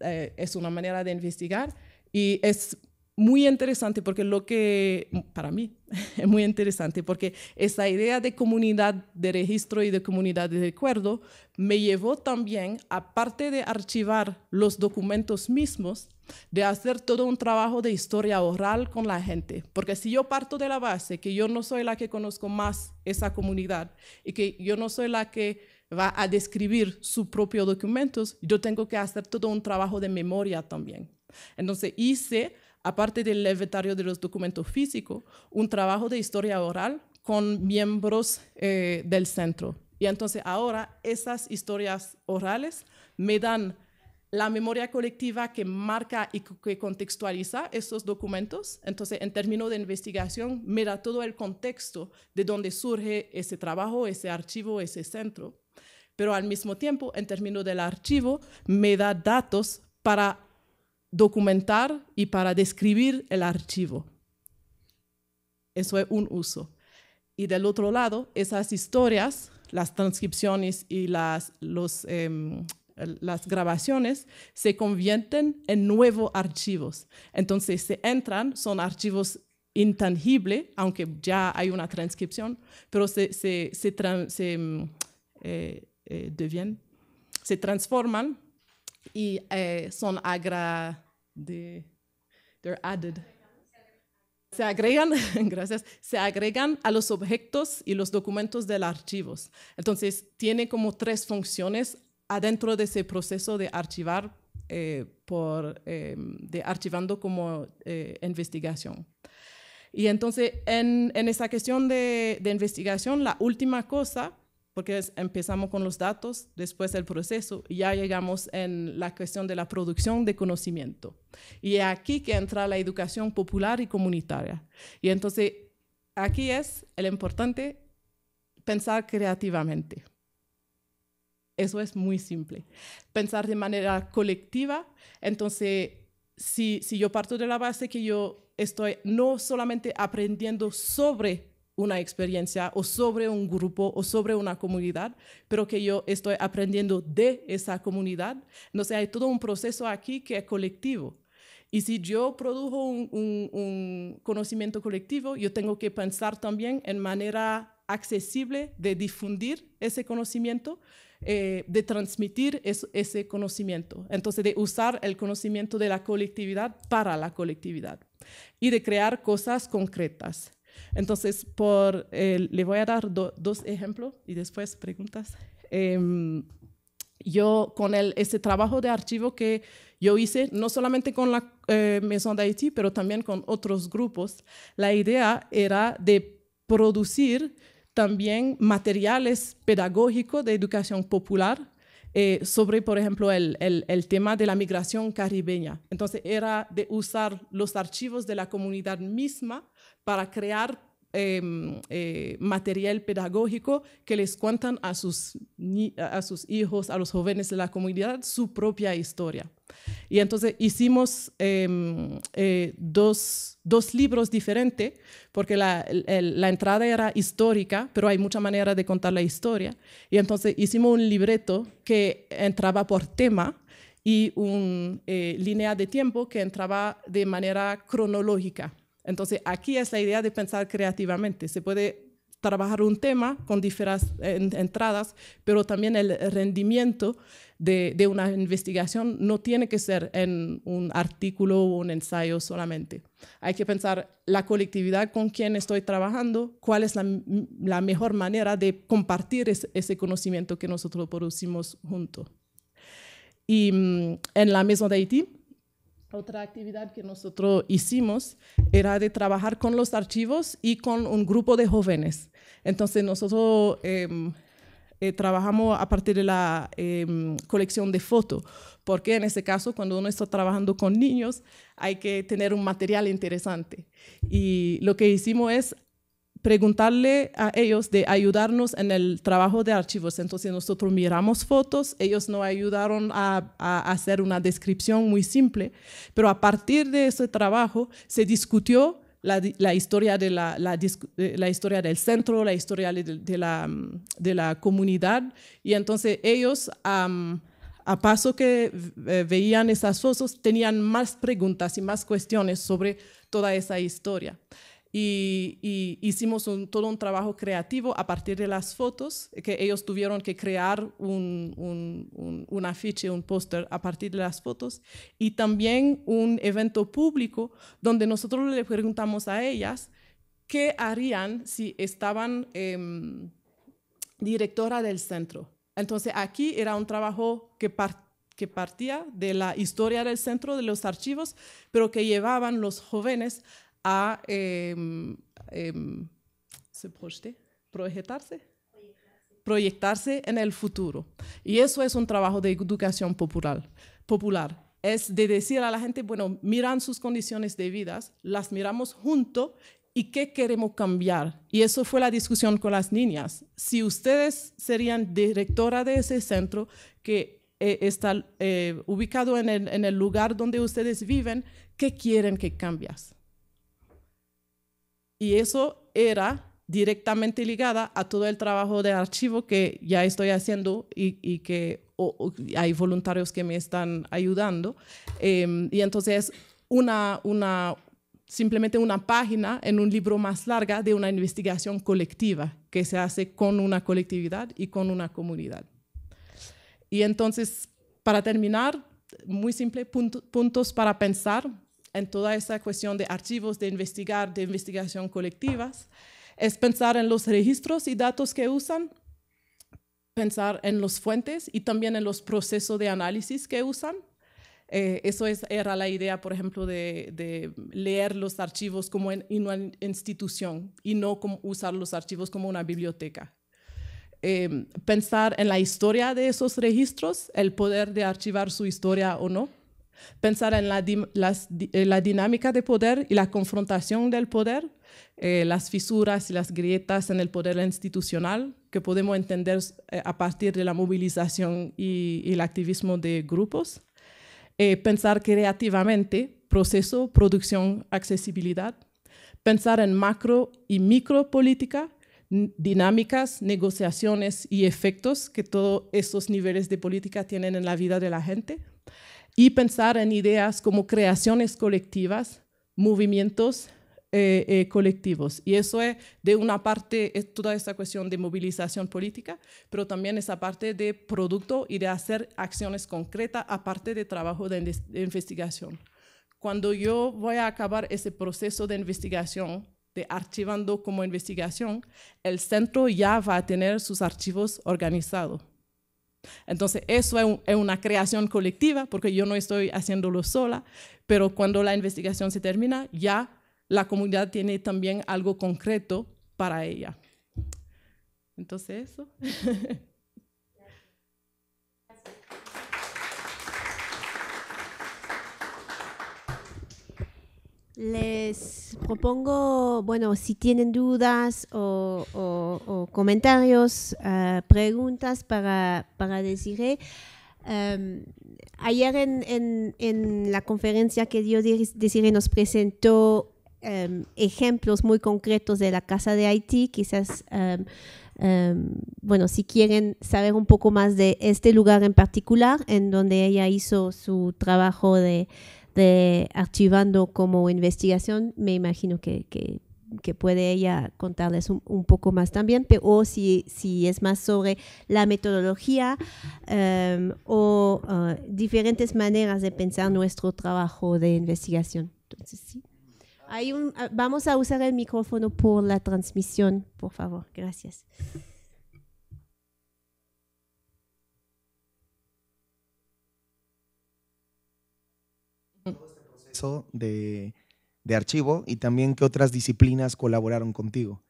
eh, es una manera de investigar y es muy interesante porque lo que, para mí, es muy interesante porque esa idea de comunidad de registro y de comunidad de recuerdo me llevó también, aparte de archivar los documentos mismos, de hacer todo un trabajo de historia oral con la gente. Porque si yo parto de la base que yo no soy la que conozco más esa comunidad y que yo no soy la que va a describir sus propios documentos, yo tengo que hacer todo un trabajo de memoria también. Entonces hice, aparte del inventario de los documentos físicos, un trabajo de historia oral con miembros eh, del centro. Y entonces ahora esas historias orales me dan la memoria colectiva que marca y que contextualiza estos documentos. Entonces, en términos de investigación, me da todo el contexto de dónde surge ese trabajo, ese archivo, ese centro. Pero al mismo tiempo, en términos del archivo, me da datos para documentar y para describir el archivo. Eso es un uso. Y del otro lado, esas historias, las transcripciones y las, los, em, las grabaciones se convierten en nuevos archivos. Entonces se entran, son archivos intangibles, aunque ya hay una transcripción, pero se, mm, eh, eh, transforman y eh, son agra se agregan, gracias, se agregan a los objetos y los documentos del archivos. Entonces, tiene como tres funciones adentro de ese proceso de archivar, eh, por, em, de archivando como eh, investigación. Y entonces, en, esa cuestión de, investigación, la última cosa, porque empezamos con los datos, después el proceso, y ya llegamos en la cuestión de la producción de conocimiento. Y es aquí que entra la educación popular y comunitaria. Y entonces, aquí es el importante pensar creativamente. Eso es muy simple. Pensar de manera colectiva, entonces, si, si yo parto de la base que yo estoy no solamente aprendiendo sobre una experiencia o sobre un grupo o sobre una comunidad, pero que yo estoy aprendiendo de esa comunidad. No sé, hay todo un proceso aquí que es colectivo. Y si yo produjo un, un conocimiento colectivo, yo tengo que pensar también en manera accesible de difundir ese conocimiento eh, de transmitir ese conocimiento. Entonces, de usar el conocimiento de la colectividad para la colectividad y de crear cosas concretas. Entonces, por, eh, le voy a dar dos ejemplos y después preguntas. Em, yo con el, ese trabajo de archivo que yo hice, no solamente con la eh, Maison de Haití, pero también con otros grupos, la idea era de producir también materiales pedagógicos de educación popular eh, sobre, por ejemplo, el, el, tema de la migración caribeña. Entonces, era de usar los archivos de la comunidad misma para crear Em, eh, material pedagógico que les cuentan a sus, hijos, a los jóvenes de la comunidad, su propia historia. Y entonces hicimos em, eh, dos, libros diferentes, porque la, la, entrada era histórica, pero hay mucha manera de contar la historia. Y entonces hicimos un libreto que entraba por tema y una eh, línea de tiempo que entraba de manera cronológica. Entonces, aquí es la idea de pensar creativamente. Se puede trabajar un tema con diferentes eh, entradas, pero también el rendimiento de, una investigación no tiene que ser en un artículo o un ensayo solamente. Hay que pensar la colectividad con quien estoy trabajando, cuál es la, mejor manera de compartir ese conocimiento que nosotros producimos juntos. Y mm, en la mesa de Haití otra actividad que nosotros hicimos era de trabajar con los archivos y con un grupo de jóvenes. Entonces nosotros em, eh, trabajamos a partir de la em, colección de fotos, porque en ese caso cuando uno está trabajando con niños hay que tener un material interesante. Y lo que hicimos es preguntarle a ellos de ayudarnos en el trabajo de archivos. Entonces nosotros miramos fotos, ellos nos ayudaron a, hacer una descripción muy simple, pero a partir de ese trabajo se discutió la, historia, de eh, la, historia del centro, la historia de, la, comunidad, y entonces ellos... a paso que veían esas fotos, tenían más preguntas y más cuestiones sobre toda esa historia y, hicimos todo un trabajo creativo a partir de las fotos, que ellos tuvieron que crear un, afiche, un póster a partir de las fotos, y también un evento público donde nosotros le preguntamos a ellas qué harían si estaban em, directora del centro. Entonces aquí era un trabajo que que partía de la historia del centro de los archivos, pero que llevaban los jóvenes a em, em, ¿se proyectarse, proyectarse, en el futuro. Y eso es un trabajo de educación popular. popular es de decir a la gente, bueno, miran sus condiciones de vida, las miramos juntos y qué queremos cambiar. Y eso fue la discusión con las niñas. Si ustedes serían directora de ese centro que eh, está eh, ubicado en el, en el lugar donde ustedes viven, ¿qué quieren que cambias? Y eso era directamente ligada a todo el trabajo de archivo que ya estoy haciendo y, que hay voluntarios que me están ayudando. Em, y entonces una, una, simplemente una página en un libro más larga de una investigación colectiva que se hace con una colectividad y con una comunidad. Y entonces, para terminar, muy simple, puntos para pensar en toda esa cuestión de archivos, de investigar, de investigación colectivas, es pensar en los registros y datos que usan, pensar en las fuentes y también en los procesos de análisis que usan. Eh, eso es, era la idea, por ejemplo, de, leer los archivos como en, una institución y no como usar los archivos como una biblioteca. Eh, pensar en la historia de esos registros, el poder de archivar su historia o no pensar en eh, la, dinámica de poder y la confrontación del poder, eh, las fisuras y las grietas en el poder institucional que podemos entender eh, a partir de la movilización y, el activismo de grupos, pensar creativamente proceso, producción, accesibilidad, pensar en macro y micro política dinámicas, negociaciones y efectos que todos esos niveles de política tienen en la vida de la gente y pensar en ideas como creaciones colectivas, movimientos eh, eh, colectivos. Y eso es, de una parte, es toda esta cuestión de movilización política, pero también esa parte de producto y de hacer acciones concretas, aparte de trabajo de, de investigación. Cuando yo voy a acabar ese proceso de investigación, de archivando como investigación, el centro ya va a tener sus archivos organizados. Entonces, eso es, una creación colectiva porque yo no estoy haciéndolo sola, pero cuando la investigación se termina, ya la comunidad tiene también algo concreto para ella. Entonces, eso. Les propongo, bueno, si tienen dudas o, comentarios, eh, preguntas para, para em, ayer en, en, la conferencia que dio Desiree nos presentó em, ejemplos muy concretos de la Casa de Haití. Quizás, em, bueno, si quieren saber un poco más de este lugar en particular, en donde ella hizo su trabajo de de archivando como investigación, me imagino que, que, puede ella contarles un, poco más también, pero o si, si es más sobre la metodología em, o ah, diferentes maneras de pensar nuestro trabajo de investigación. Entonces, sí. Hay ah, vamos a usar el micrófono por la transmisión, por favor. Gracias. de, archivo y también qué otras disciplinas colaboraron contigo.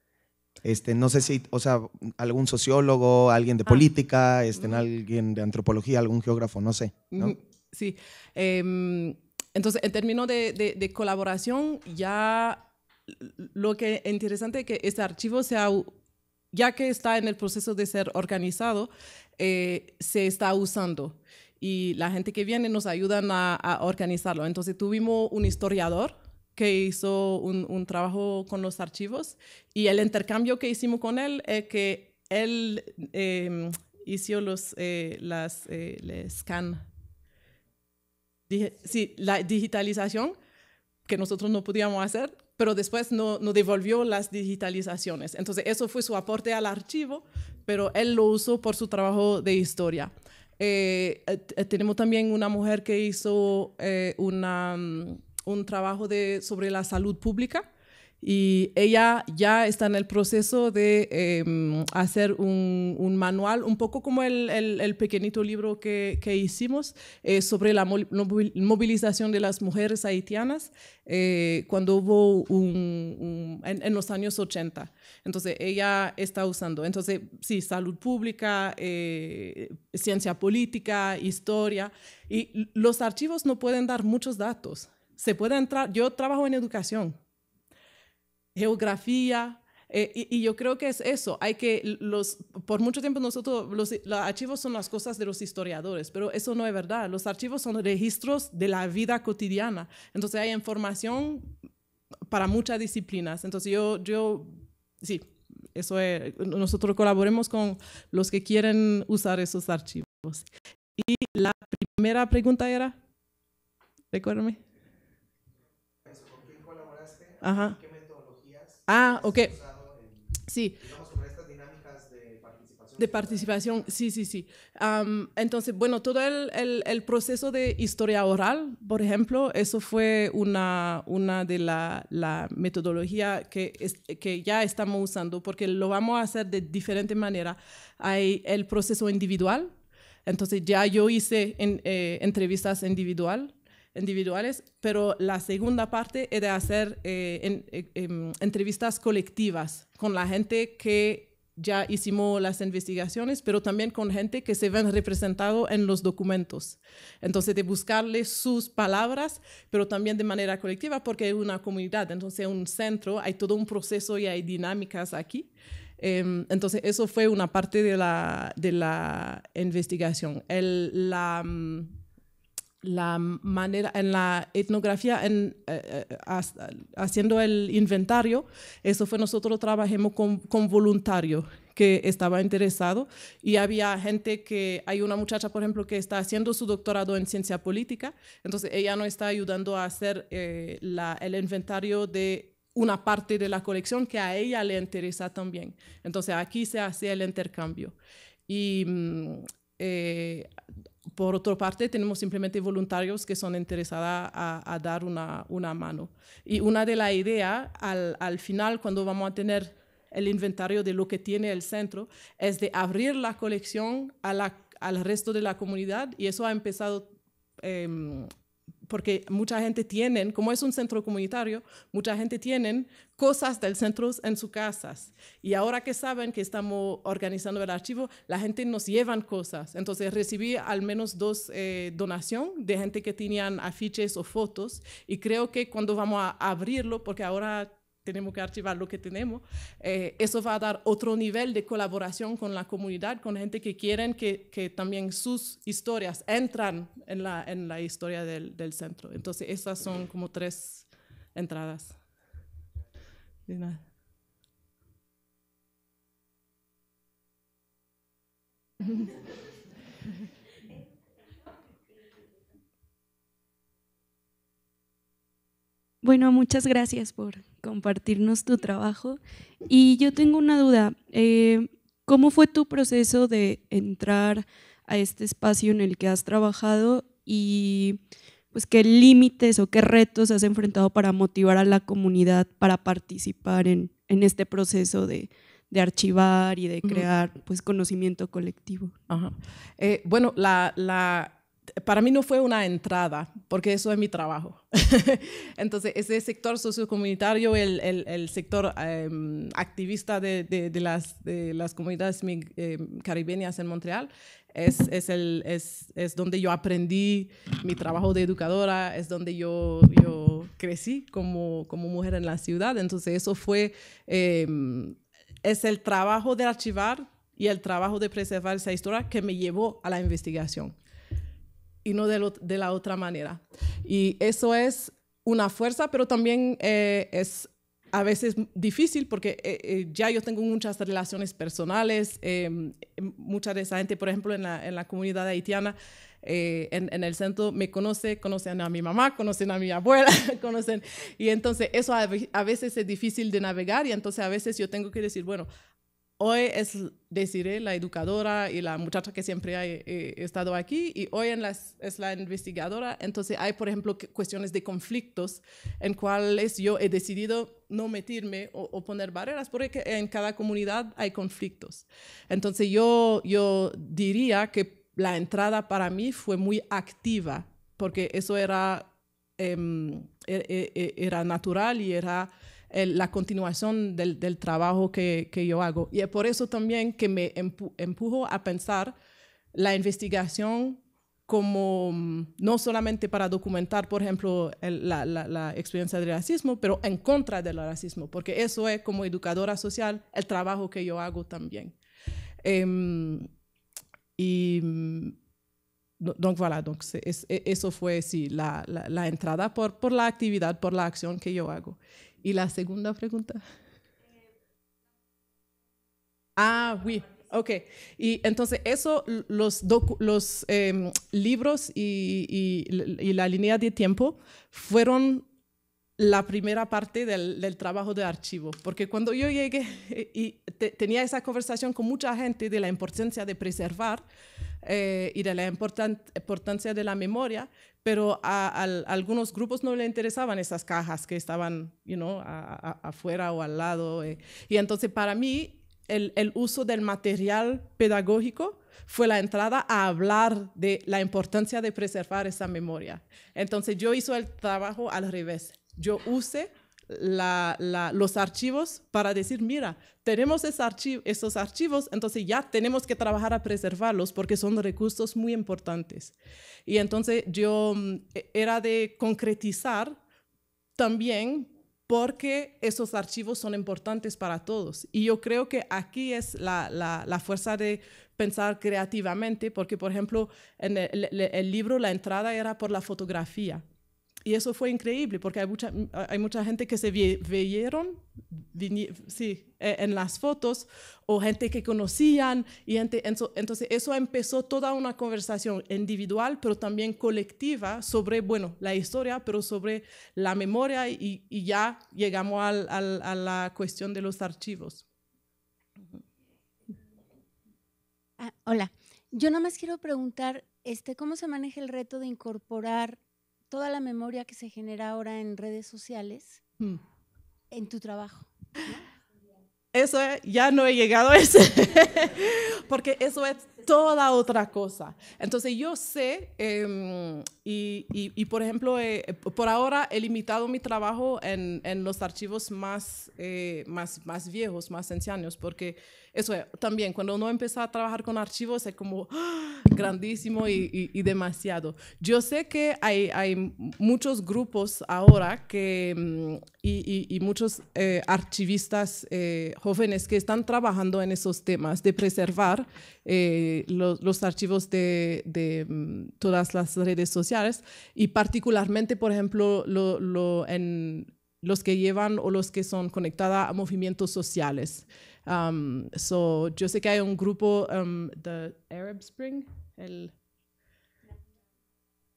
Este, no sé si, o sea, algún sociólogo, alguien de ah. política, este, mm. alguien de antropología, algún geógrafo, no sé. Sí. Em, entonces, en términos de, colaboración, ya lo que es interesante es que este archivo sea, ya que está en el proceso de ser organizado, eh, se está usando y la gente que viene nos ayudan a, organizarlo. Entonces tuvimos un historiador que hizo un, trabajo con los archivos y el intercambio que hicimos con él es que él em, hizo los eh, las eh, scan la digitalización que nosotros no podíamos hacer pero después no, devolvió las digitalizaciones entonces eso fue su aporte al archivo pero él lo usó por su trabajo de historia eh, eh, eh, tenemos también una mujer que hizo mm, un trabajo de, sobre la salud pública y ella ya está en el proceso de em, hacer un, manual, un poco como el, pequeñito libro que, hicimos eh, sobre la movilización de las mujeres haitianas eh, cuando hubo en, los años 80. Entonces, ella está usando, entonces, sí, salud pública, eh, ciencia política, historia. Y los archivos no pueden dar muchos datos. Se puede entrar, yo trabajo en educación geografía. Eh, y, yo creo que es eso, hay que, los, por mucho tiempo nosotros, los, archivos son las cosas de los historiadores, pero eso no es verdad, los archivos son registros de la vida cotidiana, entonces hay información para muchas disciplinas, entonces yo, yo sí, eso es, nosotros colaboremos con los que quieren usar esos archivos. Y la primera pregunta era, recuérdame. ¿Con quién colaboraste? Ajá. Ah, ok. Sí. de, participación. sí, sí, sí. entonces, bueno, todo el, el, proceso de historia oral, por ejemplo, eso fue una, una de la, la metodología que, que ya estamos usando, porque lo vamos a hacer de diferente manera. Hay el proceso individual, entonces ya yo hice en, eh, entrevistas individual individuales, pero la segunda parte es de hacer eh, en, eh, em, entrevistas colectivas con la gente que ya hicimos las investigaciones, pero también con gente que se ven representado en los documentos. Entonces, de buscarle sus palabras, pero también de manera colectiva, porque es una comunidad, entonces un centro, hay todo un proceso y hay dinámicas aquí. Em, entonces, eso fue una parte de la, de la investigación. El, la mm, la manera, en la etnografía, en, eh, eh, haciendo el inventario, eso fue nosotros trabajemos con, con voluntarios que estaba interesado y había gente que, hay una muchacha, por ejemplo, que está haciendo su doctorado en ciencia política, entonces ella nos está ayudando a hacer eh, la, el inventario de una parte de la colección que a ella le interesa también. Entonces aquí se hace el intercambio. Y mm, eh, por otra parte, tenemos simplemente voluntarios que son interesados a, dar una, una, mano. Y una de las ideas, al, final, cuando vamos a tener el inventario de lo que tiene el centro, es de abrir la colección a al resto de la comunidad y eso ha empezado em, porque mucha gente tienen, como es un centro comunitario, mucha gente tienen cosas del centro en sus casas. Y ahora que saben que estamos organizando el archivo, la gente nos llevan cosas. Entonces recibí al menos dos eh, donaciones de gente que tenían afiches o fotos. Y creo que cuando vamos a abrirlo, porque ahora tenemos que archivar lo que tenemos. Eh, eso va a dar otro nivel de colaboración con la comunidad, con gente que quieren que, también sus historias entran en la, en la historia del, del, centro. Entonces, esas son como tres entradas. Bueno, muchas gracias por compartirnos tu trabajo. Y yo tengo una duda, eh, ¿cómo fue tu proceso de entrar a este espacio en el que has trabajado y pues qué límites o qué retos has enfrentado para motivar a la comunidad para participar en, este proceso de, archivar y de crear pues conocimiento colectivo. Eh, bueno, la, para mí no fue una entrada, porque eso es mi trabajo. Entonces, ese sector sociocomunitario, el, el, sector em, activista de, de, las, de, las, comunidades em, caribeñas en Montreal, es, es, el, es, es, donde yo aprendí mi trabajo de educadora, es donde yo, yo crecí como, como mujer en la ciudad. Entonces, eso fue, em, es el trabajo de archivar y el trabajo de preservar esa historia que me llevó a la investigación y no de, de la otra manera. Y eso es una fuerza, pero también eh, es a veces difícil porque eh, eh, ya yo tengo muchas relaciones personales, em, mucha de esa gente, por ejemplo, en la, comunidad haitiana, en, el centro me conoce, conocen a mi mamá, conocen a mi abuela, conocen, y entonces eso a, veces es difícil de navegar y entonces a veces yo tengo que decir, bueno, Hoy es deciré, eh, la educadora y la muchacha que siempre ha eh, eh, estado aquí, y hoy en es la investigadora. Entonces hay, por ejemplo, cuestiones de conflictos en cuales yo he decidido no meterme o, poner barreras, porque en cada comunidad hay conflictos. Entonces yo, yo diría que la entrada para mí fue muy activa, porque eso era, em, e, e, e, era natural y era la continuación del, trabajo que, yo hago. Y es por eso también que me empujo a pensar la investigación como mm, no solamente para documentar, por ejemplo, la, experiencia del racismo, pero en contra del racismo, porque eso es como educadora social el trabajo que yo hago también. Em, y mm, donc eso fue sí, la, entrada por la actividad, por la acción que yo hago. Y la segunda pregunta. Eh, ah, sí. Ok, y entonces eso, los, los em, libros y, y, la línea de tiempo fueron la primera parte del, trabajo de archivo, porque cuando yo llegué eh, y tenía esa conversación con mucha gente de la importancia de preservar, eh, y de la importancia de la memoria, pero a, algunos grupos no le interesaban esas cajas que estaban afuera o al lado. Eh. Y entonces para mí el, el uso del material pedagógico fue la entrada a hablar de la importancia de preservar esa memoria. Entonces yo hice el trabajo al revés. Yo usé los archivos para decir, mira, tenemos esos archivos, entonces ya tenemos que trabajar a preservarlos porque son recursos muy importantes. Y entonces yo mm, e, era de concretizar también porque esos archivos son importantes para todos. Y yo creo que aquí es la, fuerza de pensar creativamente, porque por ejemplo, en el libro la entrada era por la fotografía y eso fue increíble porque hay mucha, hay mucha gente que se vieron e, en las fotos o gente que conocían. Y entonces eso empezó toda una conversación individual, pero también colectiva sobre, bueno, la historia, pero sobre la memoria y, ya llegamos al, a la cuestión de los archivos. Ah, hola, yo nada más quiero preguntar, este, ¿cómo se maneja el reto de incorporar toda la memoria que se genera ahora en redes sociales mm. en tu trabajo. eso Eso eh, ya no he llegado a ese, porque eso es toda otra cosa. Entonces yo sé, em, y, por ejemplo, eh, por ahora he limitado mi trabajo en, los archivos más, eh, más, más viejos, más ancianos, porque eso eh, también, cuando uno empieza a trabajar con archivos es como ¡ah! grandísimo y, demasiado. Yo sé que hay, hay muchos grupos ahora que, mm, y, muchos archivistas jóvenes que están trabajando en esos temas de preservar los, archivos de, mm, todas las redes sociales y particularmente, por ejemplo, lo, en los que llevan o los que son conectadas a movimientos sociales. Um, yo sé que hay un grupo, de um, Arab Spring, el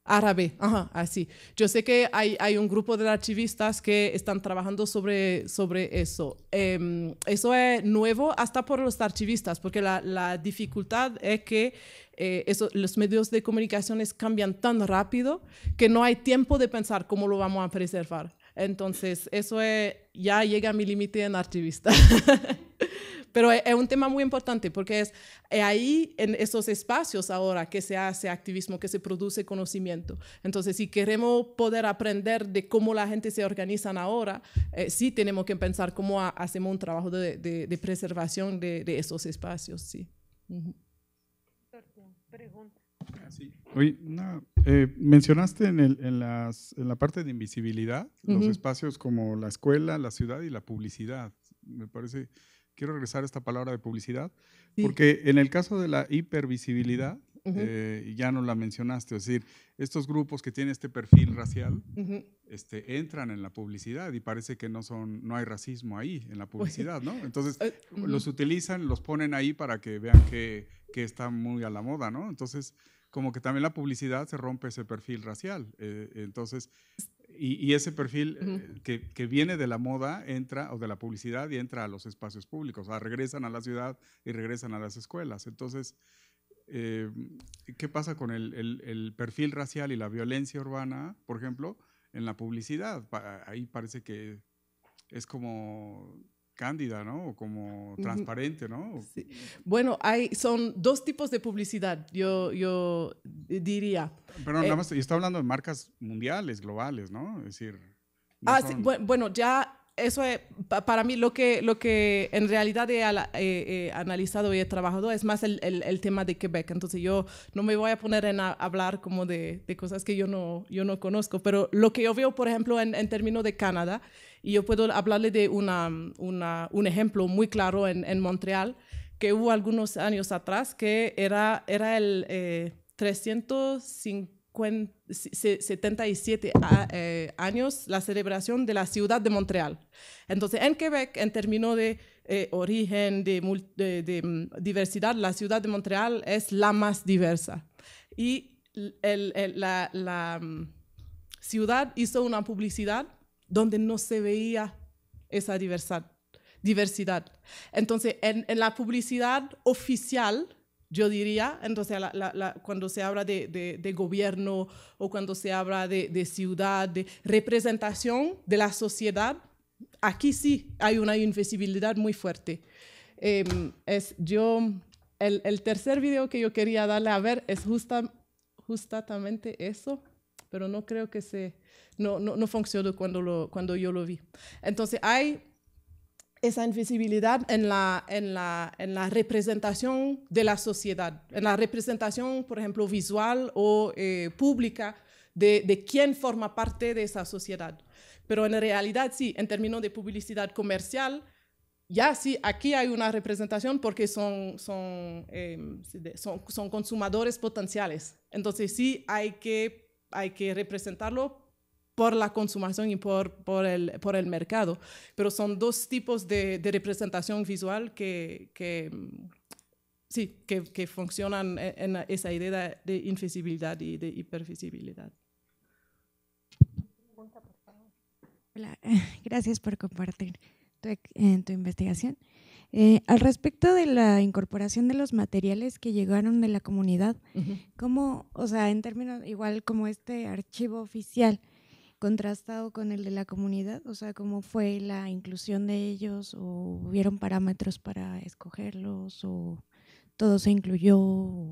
árabe, ajá, así. Yo sé que hay, hay, un grupo de archivistas que están trabajando sobre, sobre eso. Em, eso es nuevo hasta por los archivistas, porque la, la dificultad es que eh, eso, los medios de comunicaciones cambian tan rápido que no hay tiempo de pensar cómo lo vamos a preservar. Entonces, eso es, ya llega a mi límite en activista. Pero es, un tema muy importante porque es, eh, ahí, en esos espacios ahora, que se hace activismo, que se produce conocimiento. Entonces, si queremos poder aprender de cómo la gente se organiza ahora, eh, sí tenemos que pensar cómo hacemos un trabajo de, preservación de, esos espacios. Sí. Ah, sí. Oye, no, eh, mencionaste en, la parte de invisibilidad los espacios como la escuela, la ciudad y la publicidad. Me parece, quiero regresar a esta palabra de publicidad, porque en el caso de la hipervisibilidad, eh, ya no la mencionaste, es decir, estos grupos que tienen este perfil racial este, entran en la publicidad y parece que no, son, no hay racismo ahí, en la pues, publicidad, ¿no? Entonces eh, los utilizan, los ponen ahí para que vean que, que está muy a la moda, ¿no? Entonces como que también la publicidad se rompe ese perfil racial. Eh, entonces, y, ese perfil eh, que, viene de la moda entra, o de la publicidad, y entra a los espacios públicos, o sea, regresan a la ciudad y regresan a las escuelas. Entonces, eh, ¿qué pasa con el, perfil racial y la violencia urbana, por ejemplo, en la publicidad? ahí parece que es como cándida, ¿no? O como transparente, ¿no? Bueno, hay, son dos tipos de publicidad, yo, yo diría. Pero eh, nada más, está hablando de marcas mundiales, globales, ¿no? Es decir... Ah, bueno, ya eso es eh, para mí lo que, lo que en realidad he, analizado y he trabajado es más el, tema de Quebec. Entonces yo no me voy a poner en hablar como de, cosas que yo no, yo no conozco, pero lo que yo veo, por ejemplo, en, en términos de Canadá, y yo puedo hablarle de un ejemplo muy claro en, Montreal, que hubo algunos años atrás, que era, era el eh, 377 ah, eh, años la celebración de la ciudad de Montreal. Entonces, en Quebec, en términos de eh, origen, de, mm, diversidad, la ciudad de Montreal es la más diversa. Y la, la, mm, ciudad hizo una publicidad donde no se veía esa diversidad. diversidad. Entonces, en, la publicidad oficial, yo diría, entonces cuando se habla de, gobierno o cuando se habla de, ciudad, de representación de la sociedad, aquí sí hay una invisibilidad muy fuerte. Em, es yo, el, el, tercer video que yo quería darle a ver es justa, justamente eso, pero no creo que se no, no, funcionó cuando, lo, cuando yo lo vi. Entonces hay esa invisibilidad en la, en, la, en la representación de la sociedad, en la representación, por ejemplo, visual o eh, pública de, de quién forma parte de esa sociedad. Pero en realidad, sí, en términos de publicidad comercial, ya sí, aquí hay una representación porque son, son, em, son, son, consumidores potenciales. Entonces sí hay que, hay que representarlo por la consumación y por, por, el, por el mercado. Pero son dos tipos de, representación visual que, que sí, que, funcionan en esa idea de invisibilidad y de hipervisibilidad. gracias por compartir tu, eh, tu investigación. Eh, al respecto de la incorporación de los materiales que llegaron de la comunidad, ¿cómo, o sea, en términos igual como este archivo oficial, contrastado con el de la comunidad? O sea, ¿cómo fue la inclusión de ellos? ¿O hubieron parámetros para escogerlos? ¿O todo se incluyó?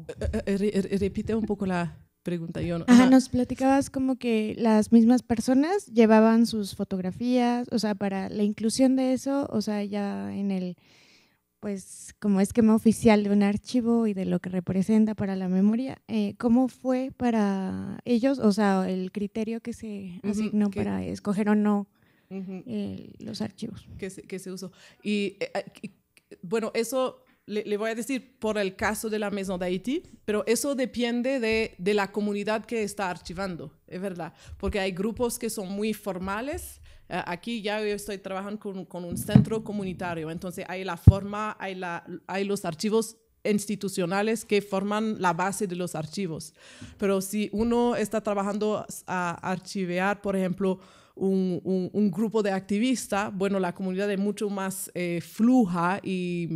Eh, eh, eh, repite un poco la pregunta. Yo no, nos platicabas como que las mismas personas llevaban sus fotografías, o sea, para la inclusión de eso, o sea, ya en el pues como esquema oficial de un archivo y de lo que representa para la memoria, eh, ¿cómo fue para ellos, o sea, el criterio que se asignó para escoger o no eh, los archivos? Que se, se usó. Y, eh, ah, bueno, eso le, voy a decir por el caso de la mesa de haití pero eso depende de, de, la comunidad que está archivando, es verdad, porque hay grupos que son muy formales eh, aquí ya estoy trabajando con, un centro comunitario, entonces hay la forma, hay, la, hay los archivos institucionales que forman la base de los archivos. Pero si uno está trabajando a archivear, por ejemplo, un, grupo de activistas, bueno, la comunidad es mucho más eh, fluja y,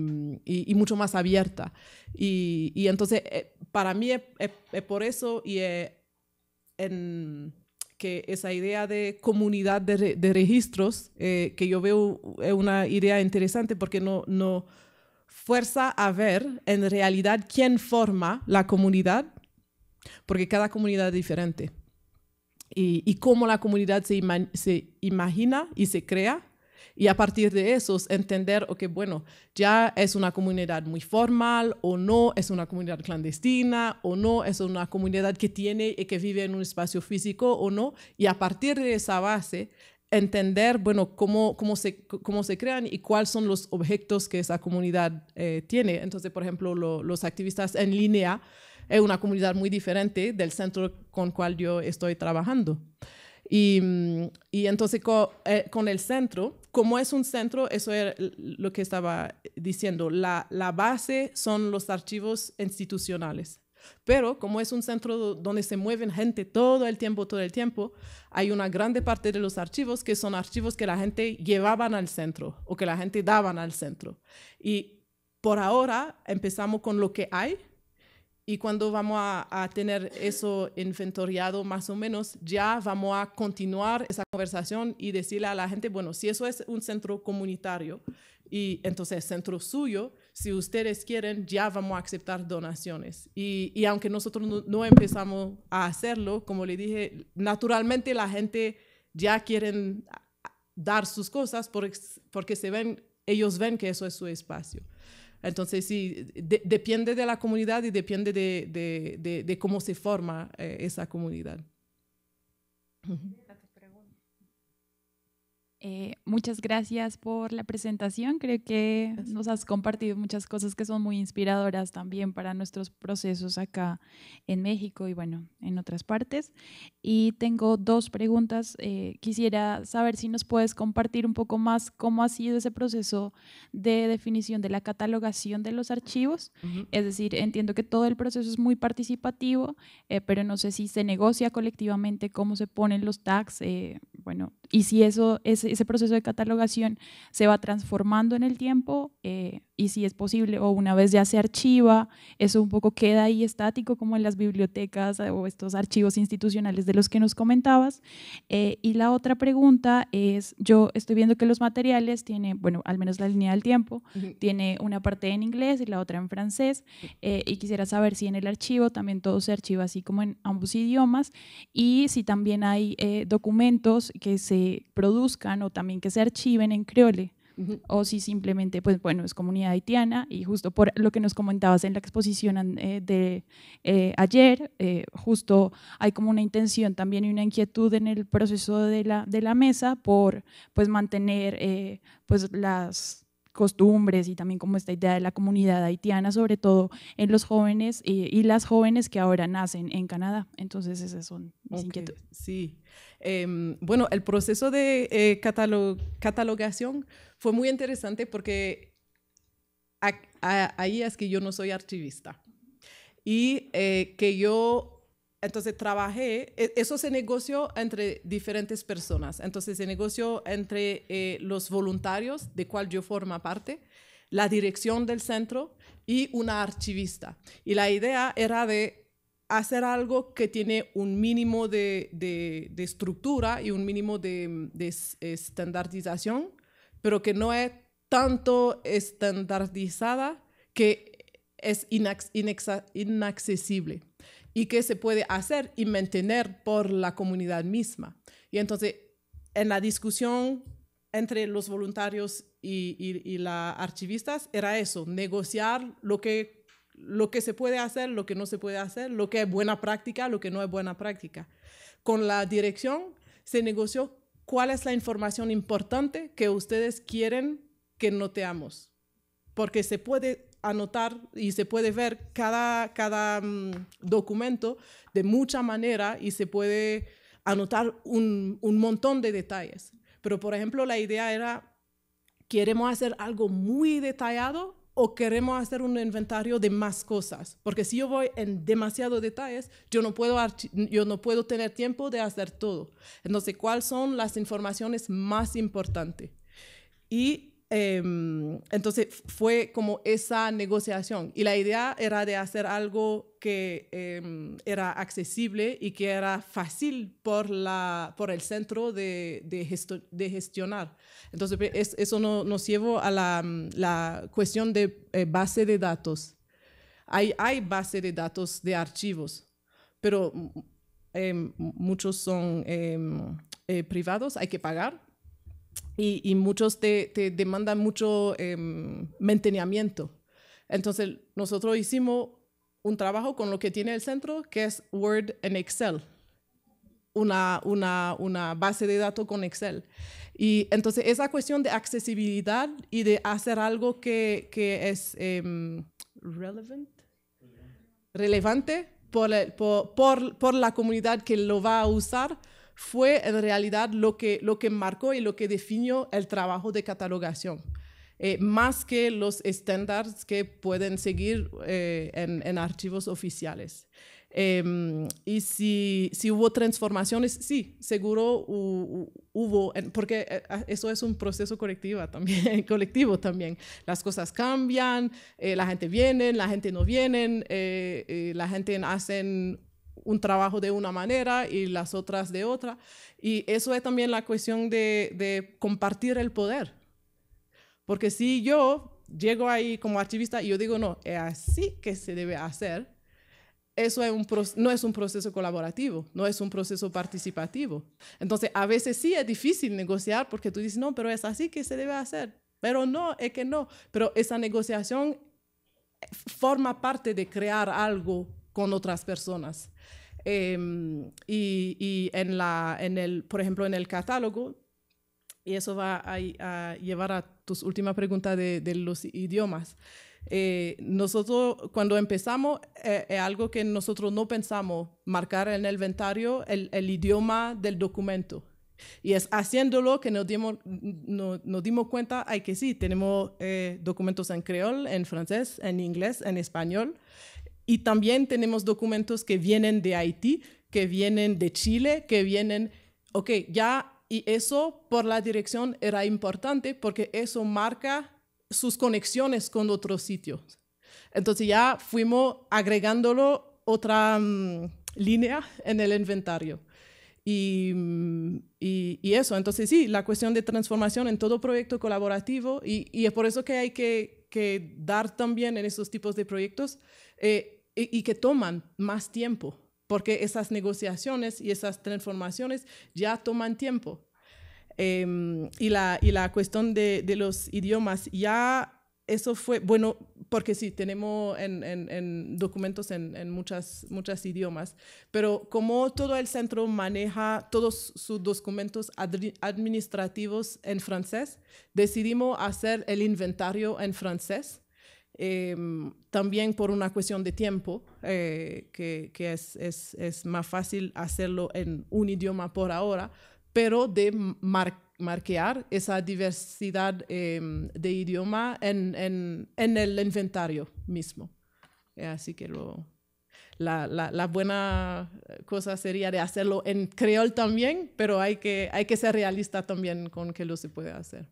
mucho más abierta. Y, entonces, eh, para mí, es por eso y en que esa idea de comunidad de, de registros, eh, que yo veo es eh, una idea interesante porque no, no fuerza a ver en realidad quién forma la comunidad, porque cada comunidad es diferente. Y, y cómo la comunidad se, se imagina y se crea y a partir de eso, entender, que bueno, ya es una comunidad muy formal o no, es una comunidad clandestina o no, es una comunidad que tiene y que vive en un espacio físico o no. Y a partir de esa base, entender, bueno, cómo, cómo, se, crean y cuáles son los objetos que esa comunidad eh, tiene. Entonces, por ejemplo, los activistas en línea es una comunidad muy diferente del centro con cual yo estoy trabajando. Y, mm, y entonces eh, con, el centro, como es un centro, eso es lo que estaba diciendo, la, la base son los archivos institucionales. Pero como es un centro donde se mueven gente todo el tiempo, todo el tiempo, hay una grande parte de los archivos que son archivos que la gente llevaban al centro o que la gente daban al centro. Y por ahora empezamos con lo que hay, y cuando vamos a, tener eso inventoriado más o menos, ya vamos a continuar esa conversación y decirle a la gente, bueno, si eso es un centro comunitario y entonces centro suyo, si ustedes quieren, ya vamos a aceptar donaciones. Y, aunque nosotros no, empezamos a hacerlo, como le dije, naturalmente la gente ya quieren dar sus cosas porque, porque se ven, ellos ven que eso es su espacio. Entonces, sí, depende de la comunidad y depende de, cómo se forma eh, esa comunidad. Eh, muchas gracias por la presentación. Creo que nos has compartido muchas cosas que son muy inspiradoras también para nuestros procesos acá en México y bueno, en otras partes. Y tengo dos preguntas. Eh, quisiera saber si nos puedes compartir un poco más cómo ha sido ese proceso de definición de la catalogación de los archivos. Es decir, entiendo que todo el proceso es muy participativo, eh, pero no sé si se negocia colectivamente cómo se ponen los tags. bueno, y si eso, ese, proceso de catalogación se va transformando en el tiempo eh, y si es posible o una vez ya se archiva, eso un poco queda ahí estático como en las bibliotecas eh, o estos archivos institucionales de los que nos comentabas. Eh, y la otra pregunta es, yo estoy viendo que los materiales tienen, bueno, al menos la línea del tiempo, tiene una parte en inglés y la otra en francés y quisiera saber si en el archivo también todo se archiva así como en ambos idiomas y si también hay documentos que se produzcan o también que se archiven en creole. O si simplemente, pues bueno, es comunidad haitiana y justo por lo que nos comentabas en la exposición eh, de eh, ayer, eh, justo hay como una intención también y una inquietud en el proceso de la, de la mesa por pues mantener pues las costumbres y también como esta idea de la comunidad haitiana, sobre todo en los jóvenes eh, y, las jóvenes que ahora nacen en Canadá. Entonces, esas son mis inquietudes. Sí. Em, bueno, el proceso de eh, catalogación fue muy interesante porque ahí es que yo no soy archivista y eh, que yo entonces trabajé, e, eso se negoció entre diferentes personas, entonces se negoció entre eh, los voluntarios, de cual yo forma parte, la dirección del centro y una archivista. Y la idea era de hacer algo que tiene un mínimo de, estructura y un mínimo de, de pero que no es tanto estandarizada que es inaccesible y qué se puede hacer y mantener por la comunidad misma. Y entonces, en la discusión entre los voluntarios y, las archivistas era eso, negociar lo que, lo que se puede hacer, lo que no se puede hacer, lo que es buena práctica, lo que no es buena práctica. Con la dirección se negoció cuál es la información importante que ustedes quieren que noteamos, porque se puede anotar y se puede ver cada, cada mm, documento de mucha manera y se puede anotar un, montón de detalles. Pero, por ejemplo, la idea era, ¿queremos hacer algo muy detallado o queremos hacer un inventario de más cosas, porque si yo voy en demasiados detalles, yo no puedo, yo no puedo tener tiempo de hacer todo. Entonces, ¿cuáles son las informaciones más importantes? Y Em, entonces fue como esa negociación y la idea era de hacer algo que em, era accesible y que era fácil por, la, por el centro de, de, gestionar. Entonces eso nos llevó a la, cuestión de eh, base de datos. Hay, hay base de datos de archivos, pero em, muchos son eh, privados, hay que pagar y, muchos te, te, demandan mucho em, mantenimiento. Entonces, nosotros hicimos un trabajo con lo que tiene el centro, que es Word en Excel. Una, una, una, base de datos con Excel. Y entonces esa cuestión de accesibilidad y de hacer algo que, que es eh, relevante por, por, por, la comunidad que lo va a usar, fue en realidad lo que, lo que marcó y lo que definió el trabajo de catalogación. Eh, más que los estándares que pueden seguir eh, en, archivos oficiales. Em, y si, hubo transformaciones, sí, seguro hubo, porque eh, ah, eso es un proceso colectivo también, colectivo también. Las cosas cambian, la gente viene, la gente no viene, la gente hace un trabajo de una manera y las otras de otra. Y eso es también la cuestión de, compartir el poder. Porque si yo llego ahí como archivista y yo digo, no, es así que se debe hacer, eso no es un proceso colaborativo, no es un proceso participativo. Entonces, a veces sí es difícil negociar porque tú dices, no, pero es así que se debe hacer, pero no, es que no. Pero esa negociación forma parte de crear algo con otras personas. Em, y, en la, en el, por ejemplo, en el catálogo, y eso va a, llevar a tus últimas preguntas de, los idiomas. Eh, nosotros cuando empezamos eh, es algo que nosotros no pensamos, marcar en el inventario el, idioma del documento. Y es haciéndolo que nos dimos, nos dimos cuenta hay que sí, tenemos eh, documentos en creol, en francés, en inglés, en español, y también tenemos documentos que vienen de Haití, que vienen de Chile, que vienen, ok, ya, y eso por la dirección era importante porque eso marca sus conexiones con otros sitios. Entonces ya fuimos agregándolo otra mm, línea en el inventario. Mm, y, eso, entonces sí, la cuestión de transformación en todo proyecto colaborativo y, es por eso que hay que, que dar también en esos tipos de proyectos eh, y, que toman más tiempo, porque esas negociaciones y esas transformaciones ya toman tiempo. Em, y, la, y la cuestión de, de, los idiomas, ya eso fue, bueno, porque sí, tenemos en, en, en documentos en, en muchas, muchas idiomas, pero como todo el centro maneja todos sus documentos administrativos en francés, decidimos hacer el inventario en francés Em, también por una cuestión de tiempo, eh, que, es, más fácil hacerlo en un idioma por ahora, pero de marcar marquear esa diversidad em, de idioma en, el inventario mismo. Eh, así que la, buena cosa sería de hacerlo en creol también, pero hay que, hay que ser realista también con que lo se puede hacer.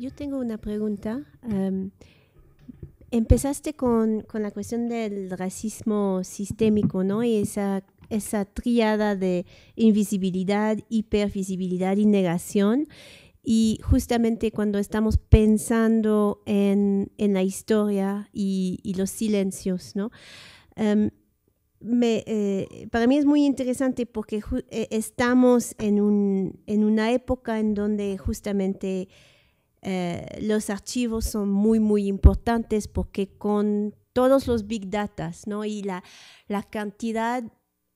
Yo tengo una pregunta. Em, empezaste con, la cuestión del racismo sistémico, ¿no? Y esa, esa tríada de invisibilidad, hipervisibilidad y negación. Y justamente cuando estamos pensando en, la historia y, los silencios, ¿no? Em, me, eh, para mí es muy interesante porque eh, estamos en, en, una época en donde justamente eh, los archivos son muy, muy importantes porque con todos los big data y la, cantidad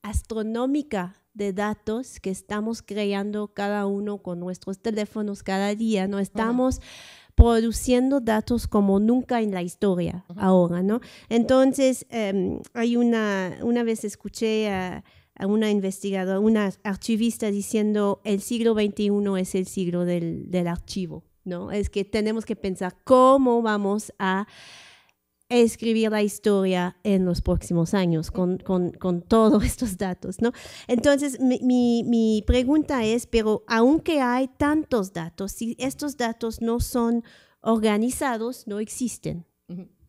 astronómica de datos que estamos creando cada uno con nuestros teléfonos cada día, ¿no? Estamos produciendo datos como nunca en la historia ahora, Entonces, em, hay una, una vez escuché a, a, una investigadora, una archivista diciendo, el siglo XXI es el siglo del archivo. ¿no? Es que tenemos que pensar cómo vamos a escribir la historia en los próximos años con, todos estos datos, ¿no? Entonces, mi, pregunta es, pero aunque hay tantos datos, si estos datos no son organizados, no existen,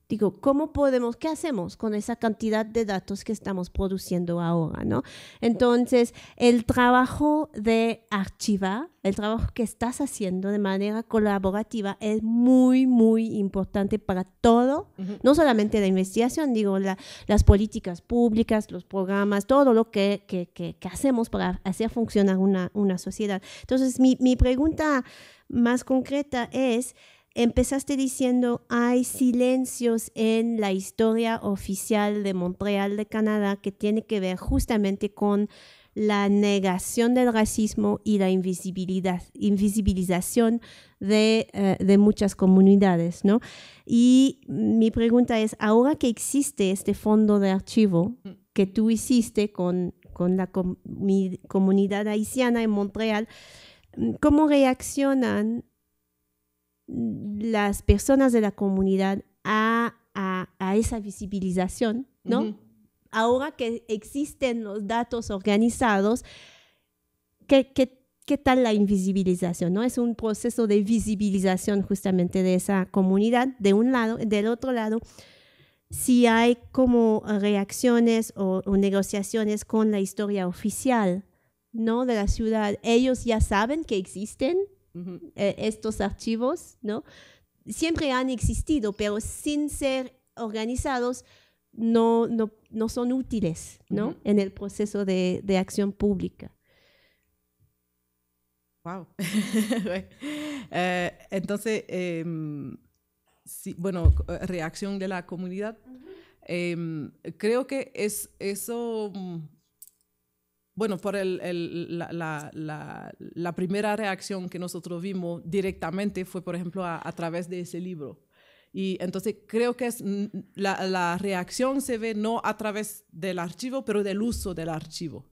Digo, ¿cómo podemos, qué hacemos con esa cantidad de datos que estamos produciendo ahora, no? Entonces, el trabajo de archivar, el trabajo que estás haciendo de manera colaborativa es muy, muy importante para todo, no solamente la investigación, digo, las políticas públicas, los programas, todo lo que, hacemos para hacer funcionar una, sociedad. Entonces, mi, mi pregunta más concreta es Empezaste diciendo, hay silencios en la historia oficial de Montreal de Canadá que tiene que ver justamente con la negación del racismo y la invisibilización eh, de, muchas comunidades, ¿no? Y mi pregunta es, ahora que existe este fondo de archivo que tú hiciste con, la comunidad haitiana en Montreal, ¿cómo reaccionan las personas de la comunidad a, esa visibilización, ¿no? Ahora que existen los datos organizados, ¿qué, tal la invisibilización? ¿no? Es un proceso de visibilización justamente de esa comunidad, de un lado, del otro lado si hay como reacciones o, negociaciones con la historia oficial, ¿no? De la ciudad. Ellos ya saben que existen, eh, estos archivos, ¿no? Siempre han existido, pero sin ser organizados no, no, son útiles, ¿no? En el proceso de, acción pública. Wow. Eh, entonces, em, bueno, eh, reacción de la comunidad. Em, creo que es eso mm, bueno, por la, primera reacción que nosotros vimos directamente fue, por ejemplo, a, través de ese libro. Y entonces creo que mm, la, la reacción se ve no a través del archivo, pero del uso del archivo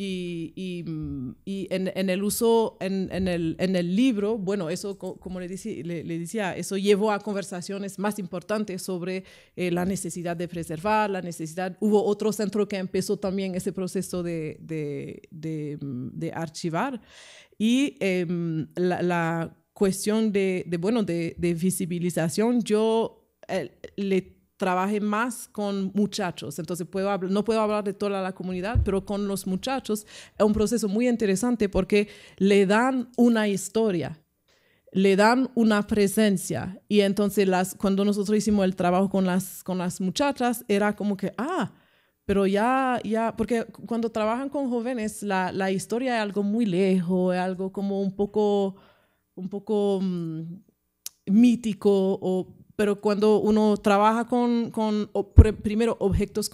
y, y, mm, en, el uso, en, el, libro, bueno, eso, como le, decía, eso llevó a conversaciones más importantes sobre eh, la necesidad de preservar, la necesidad, hubo otro centro que empezó también ese proceso de, mm, archivar y em, la, cuestión de, bueno, de, visibilización, yo eh, le trabaje más con muchachos, entonces puedo no puedo hablar de toda la comunidad, pero con los muchachos es un proceso muy interesante porque le dan una historia, le dan una presencia y entonces las, cuando nosotros hicimos el trabajo con las, con las muchachas era como que, ah, pero ya, ya, porque cuando trabajan con jóvenes la, la historia es algo muy lejos, es algo como un poco, un poco mm, mítico o pero cuando uno trabaja con, con primero objetos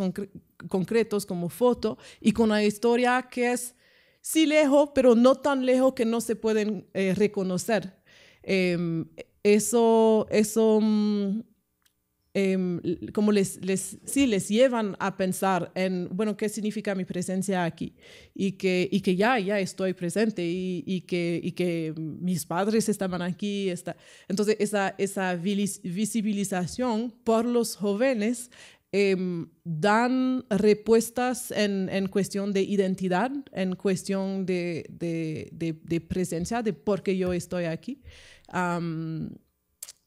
concretos como foto y con una historia que es sí lejos, pero no tan lejos que no se pueden eh, reconocer. Em, eso, eso, mm, Em, como les, les, sí, les llevan a pensar en, bueno, ¿qué significa mi presencia aquí? Y que, y que ya, ya estoy presente y, que, y que mis padres estaban aquí. Está. Entonces, esa, esa visibilización por los jóvenes em, dan respuestas en, en, cuestión de identidad, en cuestión de, de, de, presencia, de por qué yo estoy aquí.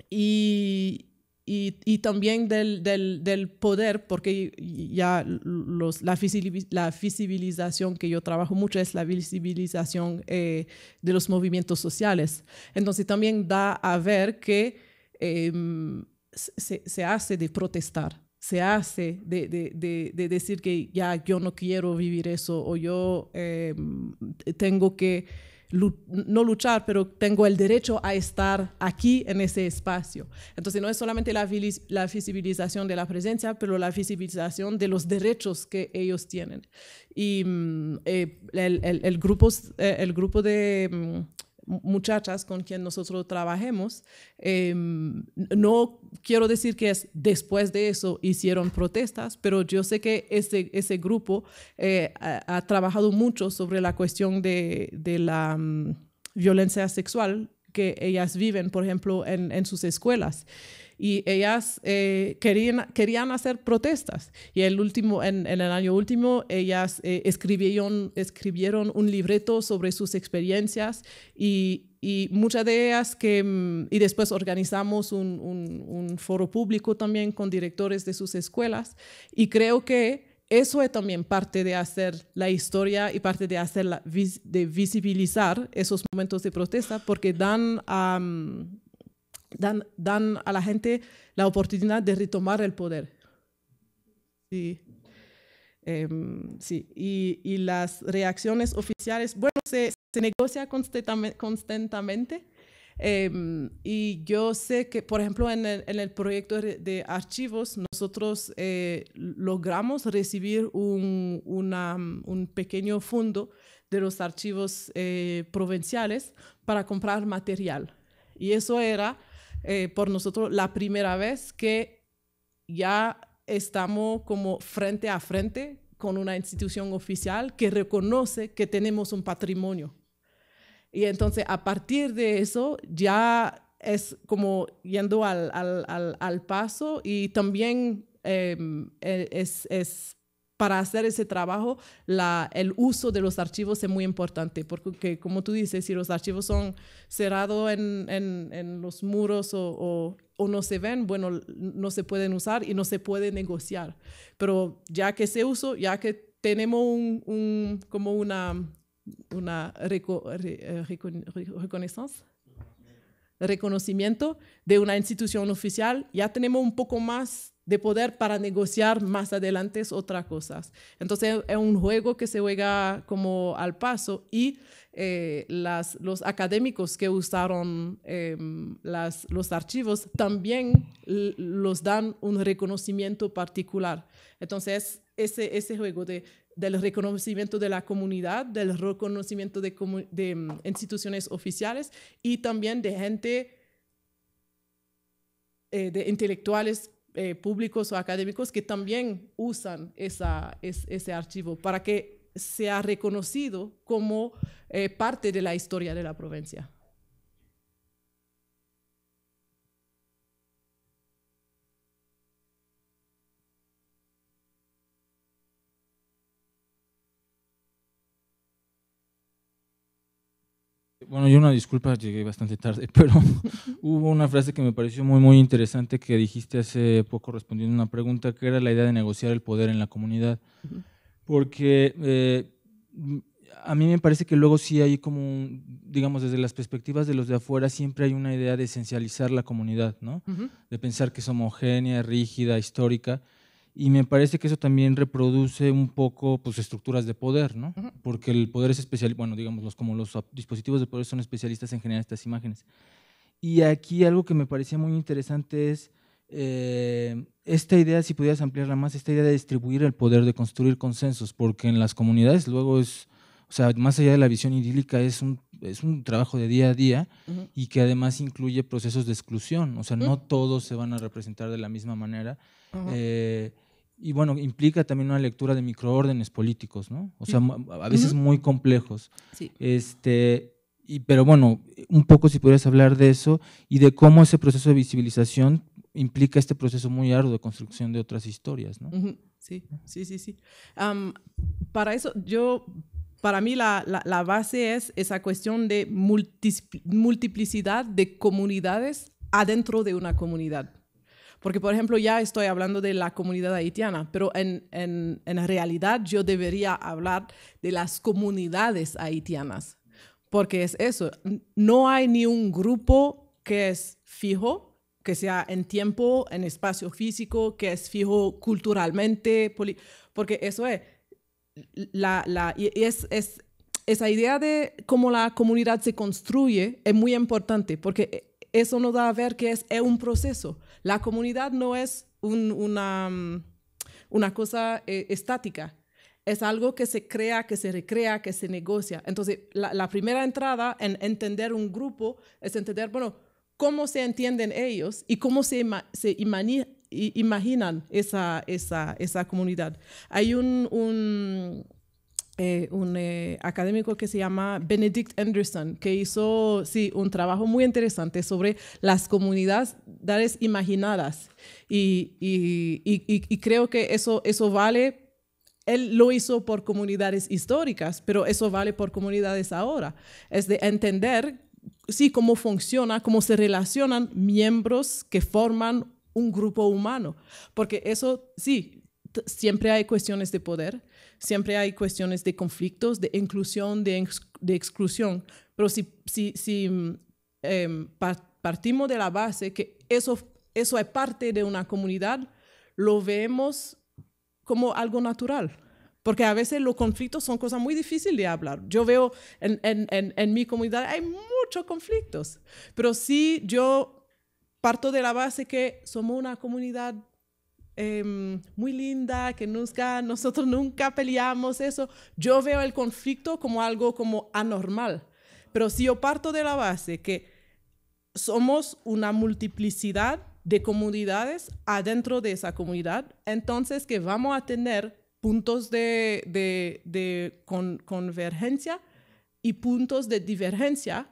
y, y, también del, poder, porque ya los, la, visibilización que yo trabajo mucho es la visibilización eh, de los movimientos sociales. Entonces también da a ver que em, se, hace de protestar, se hace de, decir que ya yo no quiero vivir eso o yo em, tengo que no luchar, pero tengo el derecho a estar aquí en ese espacio. Entonces no es solamente la, la visibilización de la presencia, pero la visibilización de los derechos que ellos tienen. Y mm, eh, el, grupo, eh, el grupo de mm, muchachas con quien nosotros trabajemos, em, no quiero decir que es después de eso hicieron protestas, pero yo sé que ese, ese grupo eh, ha, trabajado mucho sobre la cuestión de, la mm, violencia sexual que ellas viven, por ejemplo, en, en sus escuelas y ellas eh, querían, querían hacer protestas. Y el último, en, el año último, ellas eh, escribieron, escribieron un libreto sobre sus experiencias y, y muchas de ellas que, mm, y después organizamos un, un, foro público también con directores de sus escuelas y creo que eso es también parte de hacer la historia y parte de hacer de visibilizar esos momentos de protesta porque dan a dan, dan a la gente la oportunidad de retomar el poder. Sí. Em, sí. Y, las reacciones oficiales, bueno, se, se negocia constantemente, em, y yo sé que, por ejemplo, en el, en el proyecto de archivos, nosotros eh, logramos recibir un, un, pequeño fondo de los archivos eh, provinciales para comprar material. Y eso era eh, por nosotros la primera vez que ya estamos como frente a frente con una institución oficial que reconoce que tenemos un patrimonio. Y entonces a partir de eso ya es como yendo al, al, al, paso y también em, e, es, es para hacer ese trabajo, el uso de los archivos es muy importante, porque como tú dices, si los archivos son cerrados en, los muros o, no se ven, bueno, no se pueden usar y no se puede negociar. Pero ya que se uso, ya que tenemos un, como una, eh, reconocimiento, reconocimiento de una institución oficial, ya tenemos un poco más de poder para negociar más adelante otras cosas. Entonces es un juego que se juega como al paso y eh, las, los académicos que usaron em, las, los archivos también los dan un reconocimiento particular. Entonces ese, ese juego de, del reconocimiento de la comunidad, del reconocimiento de, em, instituciones oficiales y también de gente, eh, de intelectuales eh, públicos o académicos que también usan ese archivo para que sea reconocido como eh, parte de la historia de la provincia. Bueno, yo una disculpa, llegué bastante tarde, pero hubo una frase que me pareció muy, muy interesante que dijiste hace poco respondiendo a una pregunta, que era la idea de negociar el poder en la comunidad. Porque eh, a mí me parece que luego sí hay como, digamos, desde las perspectivas de los de afuera, siempre hay una idea de esencializar la comunidad, ¿no? De pensar que es homogénea, rígida, histórica. Y me parece que eso también reproduce un poco pues, estructuras de poder, ¿no? Porque el poder es especial, bueno, digamos, los, como los dispositivos de poder son especialistas en generar estas imágenes. Y aquí algo que me parecía muy interesante es eh, esta idea, si pudieras ampliarla más, esta idea de distribuir el poder, de construir consensos, porque en las comunidades luego es, o sea, más allá de la visión idílica, es un, es un trabajo de día a día y que además incluye procesos de exclusión, o sea, no todos se van a representar de la misma manera y bueno, implica también una lectura de microórdenes políticos, ¿no? O sea, mm. a veces muy complejos. Sí. Este, y, pero bueno, un poco si pudieras hablar de eso y de cómo ese proceso de visibilización implica este proceso muy arduo de construcción de otras historias, ¿no? Sí, sí, sí, sí. para eso, yo, para mí la, la base es esa cuestión de multiplicidad de comunidades adentro de una comunidad. Porque, por ejemplo, ya estoy hablando de la comunidad haitiana, pero en, en, en realidad yo debería hablar de las comunidades haitianas, porque es eso, no hay ni un grupo que es fijo, que sea en tiempo, en espacio físico, que es fijo culturalmente, porque eso es, la, la y es, es, esa idea de cómo la comunidad se construye es muy importante, porque eso nos da a ver que es, eh, un proceso. La comunidad no es una, mm, una cosa eh, estática, es algo que se crea, que se recrea, que se negocia. Entonces, la, primera entrada en entender un grupo es entender, bueno, cómo se entienden ellos y cómo se, imaginan esa, esa, comunidad. Hay un eh, un eh, académico que se llama Benedict Anderson, que hizo sí, un trabajo muy interesante sobre las comunidades imaginadas. Y, y, creo que eso, eso vale, él lo hizo por comunidades históricas, pero eso vale por comunidades ahora. Es de entender, sí, cómo funciona, cómo se relacionan miembros que forman un grupo humano. Porque eso, sí, siempre hay cuestiones de poder, siempre hay cuestiones de conflictos, de inclusión, de, exclusión. Pero si, si, si em, partimos de la base que eso, eso es parte de una comunidad, lo vemos como algo natural. Porque a veces los conflictos son cosas muy difíciles de hablar. Yo veo en, en, en, mi comunidad hay muchos conflictos, pero si yo parto de la base que somos una comunidad Em, muy linda, que nunca, nosotros nunca peleamos eso. Yo veo el conflicto como algo como anormal. Pero si yo parto de la base que somos una multiplicidad de comunidades adentro de esa comunidad, entonces que vamos a tener puntos de, convergencia y puntos de divergencia,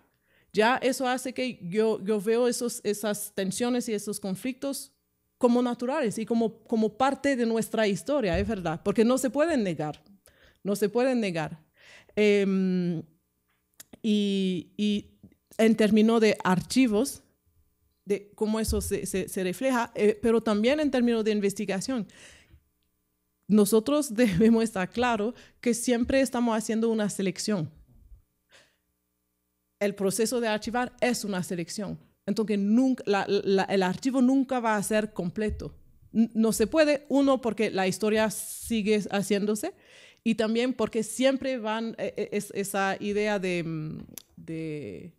ya eso hace que yo, yo veo esos, esas tensiones y esos conflictos como naturales y como, como parte de nuestra historia, es verdad, porque no se pueden negar, no se pueden negar. Em, y, en términos de archivos, de cómo eso se, se, refleja, eh, pero también en términos de investigación. Nosotros debemos estar claro que siempre estamos haciendo una selección. El proceso de archivar es una selección entonces, nunca, el archivo nunca va a ser completo. No se puede, uno, porque la historia sigue haciéndose y también porque siempre van e, e, esa idea mm, de,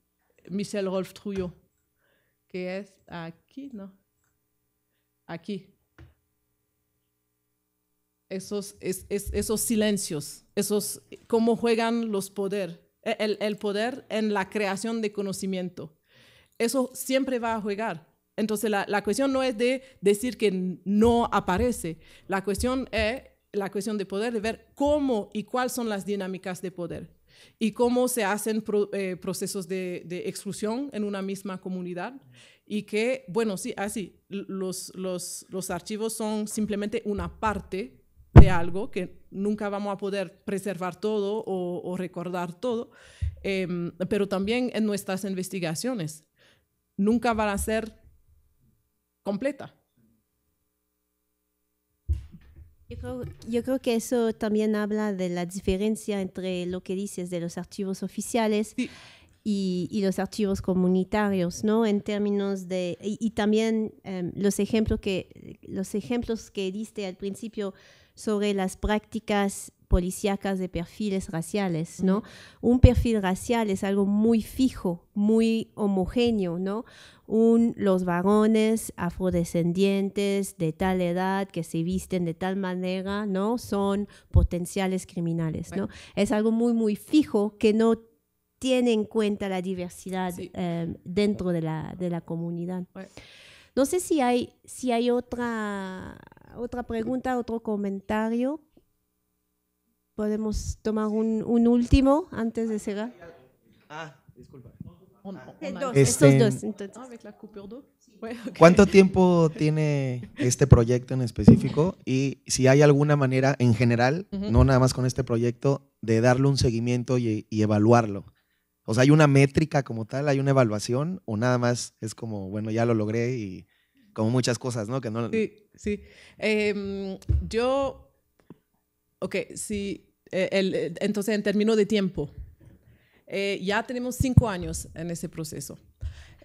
Michel Rolf Trouillot, que es aquí, ¿no? Aquí. Esos, esos silencios, esos, cómo juegan los poderes, el poder en la creación de conocimiento eso siempre va a jugar. Entonces la, cuestión no es de decir que no aparece, la cuestión es la cuestión de poder, de ver cómo y cuáles son las dinámicas de poder y cómo se hacen eh, procesos de, exclusión en una misma comunidad y que, bueno, sí, así, ah, los, archivos son simplemente una parte de algo que nunca vamos a poder preservar todo o, recordar todo, em, pero también en nuestras investigaciones nunca van a ser completa. Yo creo, que eso también habla de la diferencia entre lo que dices de los archivos oficiales y, los archivos comunitarios, ¿no? En términos de... Y, también em, los, ejemplos que, los ejemplos que diste al principio sobre las prácticas policíacas de perfiles raciales, ¿no? Un perfil racial es algo muy fijo, muy homogéneo, ¿no? los varones afrodescendientes de tal edad, que se visten de tal manera, ¿no? Son potenciales criminales, ¿no? Es algo muy, muy fijo que no tiene en cuenta la diversidad em, dentro de la, comunidad. No sé si hay, si hay otra, otra pregunta, otro comentario podemos tomar un, último antes de cerrar. Ah, disculpa. Eh, estos dos, este, ah, ¿Cuánto tiempo tiene este proyecto en específico? Y si hay alguna manera en general, no nada más con este proyecto, de darle un seguimiento y, evaluarlo. O sea, ¿hay una métrica como tal? ¿Hay una evaluación? ¿O nada más es como, bueno, ya lo logré y como muchas cosas, ¿no? Que no... Sí, sí. Em, yo, ok, sí eh, el, eh, entonces, en términos de tiempo, eh, ya tenemos cinco años en ese proceso.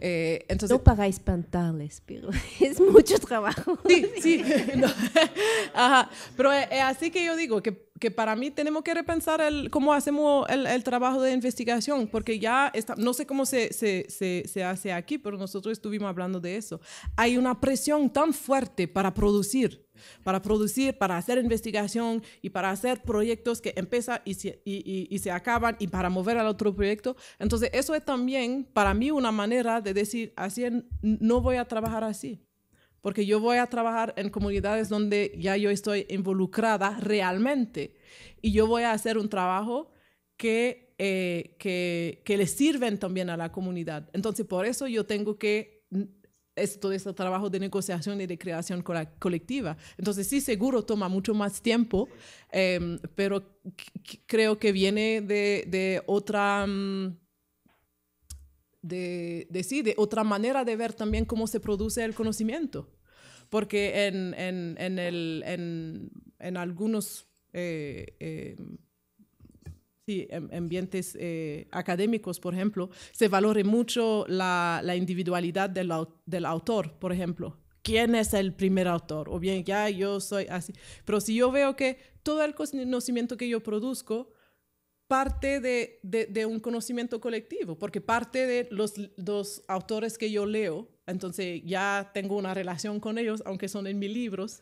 entonces, no para espantarles, pero es mucho trabajo. Sí, sí. Pero es así que yo digo que, que, para mí tenemos que repensar el, cómo hacemos el, trabajo de investigación, porque ya está, no sé cómo se, se, se, se, hace aquí, pero nosotros estuvimos hablando de eso. Hay una presión tan fuerte para producir para producir, para hacer investigación y para hacer proyectos que empiezan y se, acaban y para mover al otro proyecto. Entonces, eso es también para mí una manera de decir, así no voy a trabajar así porque yo voy a trabajar en comunidades donde ya yo estoy involucrada realmente y yo voy a hacer un trabajo que, eh, que, que le sirven también a la comunidad. Entonces, por eso yo tengo que es todo este trabajo de negociación y de creación colectiva. Entonces sí, seguro toma mucho más tiempo, em, pero creo que viene de, otra... Mm, de, otra manera de ver también cómo se produce el conocimiento. Porque en, en, algunos eh, em, en ambientes eh, académicos, por ejemplo, se valore mucho la, individualidad del, autor, por ejemplo quién es el primer autor, o bien ya yo soy así. Pero si yo veo que todo el conocimiento que yo produzco parte de, un conocimiento colectivo, porque parte de los, los, autores que yo leo, entonces ya tengo una relación con ellos, aunque son en mis libros,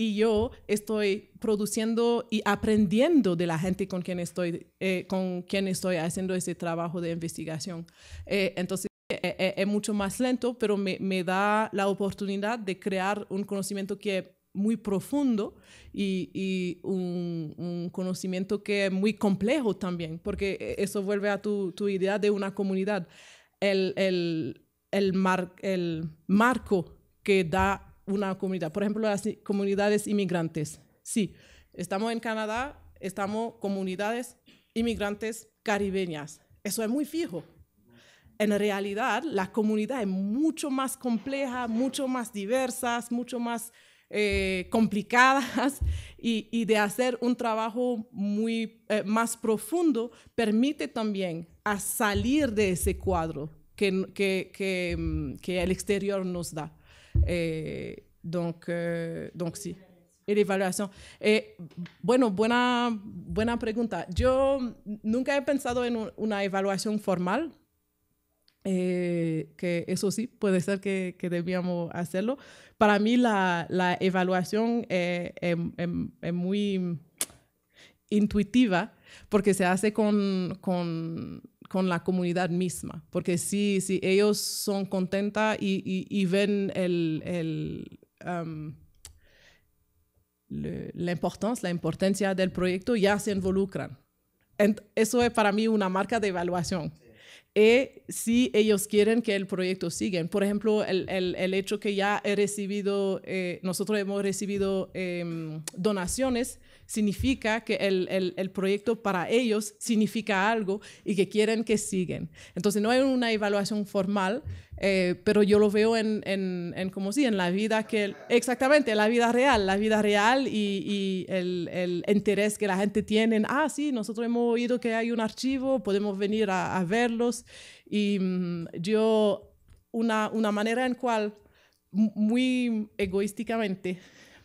y yo estoy produciendo y aprendiendo de la gente con quien estoy, eh, con quien estoy haciendo ese trabajo de investigación. Eh, entonces, eh, es mucho más lento, pero me, me, da la oportunidad de crear un conocimiento que es muy profundo y, y un, un, conocimiento que es muy complejo también, porque eso vuelve a tu, tu idea de una comunidad. El, el, el, mar, el marco que da una comunidad. Por ejemplo, las comunidades inmigrantes. Sí, estamos en Canadá, estamos comunidades inmigrantes caribeñas. Eso es muy fijo. En realidad, la comunidad es mucho más compleja, mucho más diversas, mucho más eh, complicadas y, de hacer un trabajo muy eh, más profundo permite también a salir de ese cuadro que, que, que, mm, que el exterior nos da. Eh, eh, donc, sí. Y la evaluación. Eh, bueno, buena, buena pregunta. Yo nunca he pensado en una evaluación formal, eh, que eso sí, puede ser que, que debíamos hacerlo. Para mí la, evaluación es, em, em, em, muy intuitiva porque se hace con con la comunidad misma, porque si, si ellos son contentas y, y, ven el, el um, la importancia, la importancia del proyecto, ya se involucran. eso es para mí una marca de evaluación. Y eh, si ellos quieren que el proyecto siga, por ejemplo, el, el, el, hecho que ya he recibido, eh, nosotros hemos recibido em, donaciones significa que el, proyecto para ellos significa algo y que quieren que sigan. Entonces no hay una evaluación formal, eh, pero yo lo veo en, como si en la vida que, exactamente, la vida real, la vida real y, el, interés que la gente tiene ah, sí, nosotros hemos oído que hay un archivo, podemos venir a, verlos. Y mm, yo, una, una manera en cual muy egoísticamente,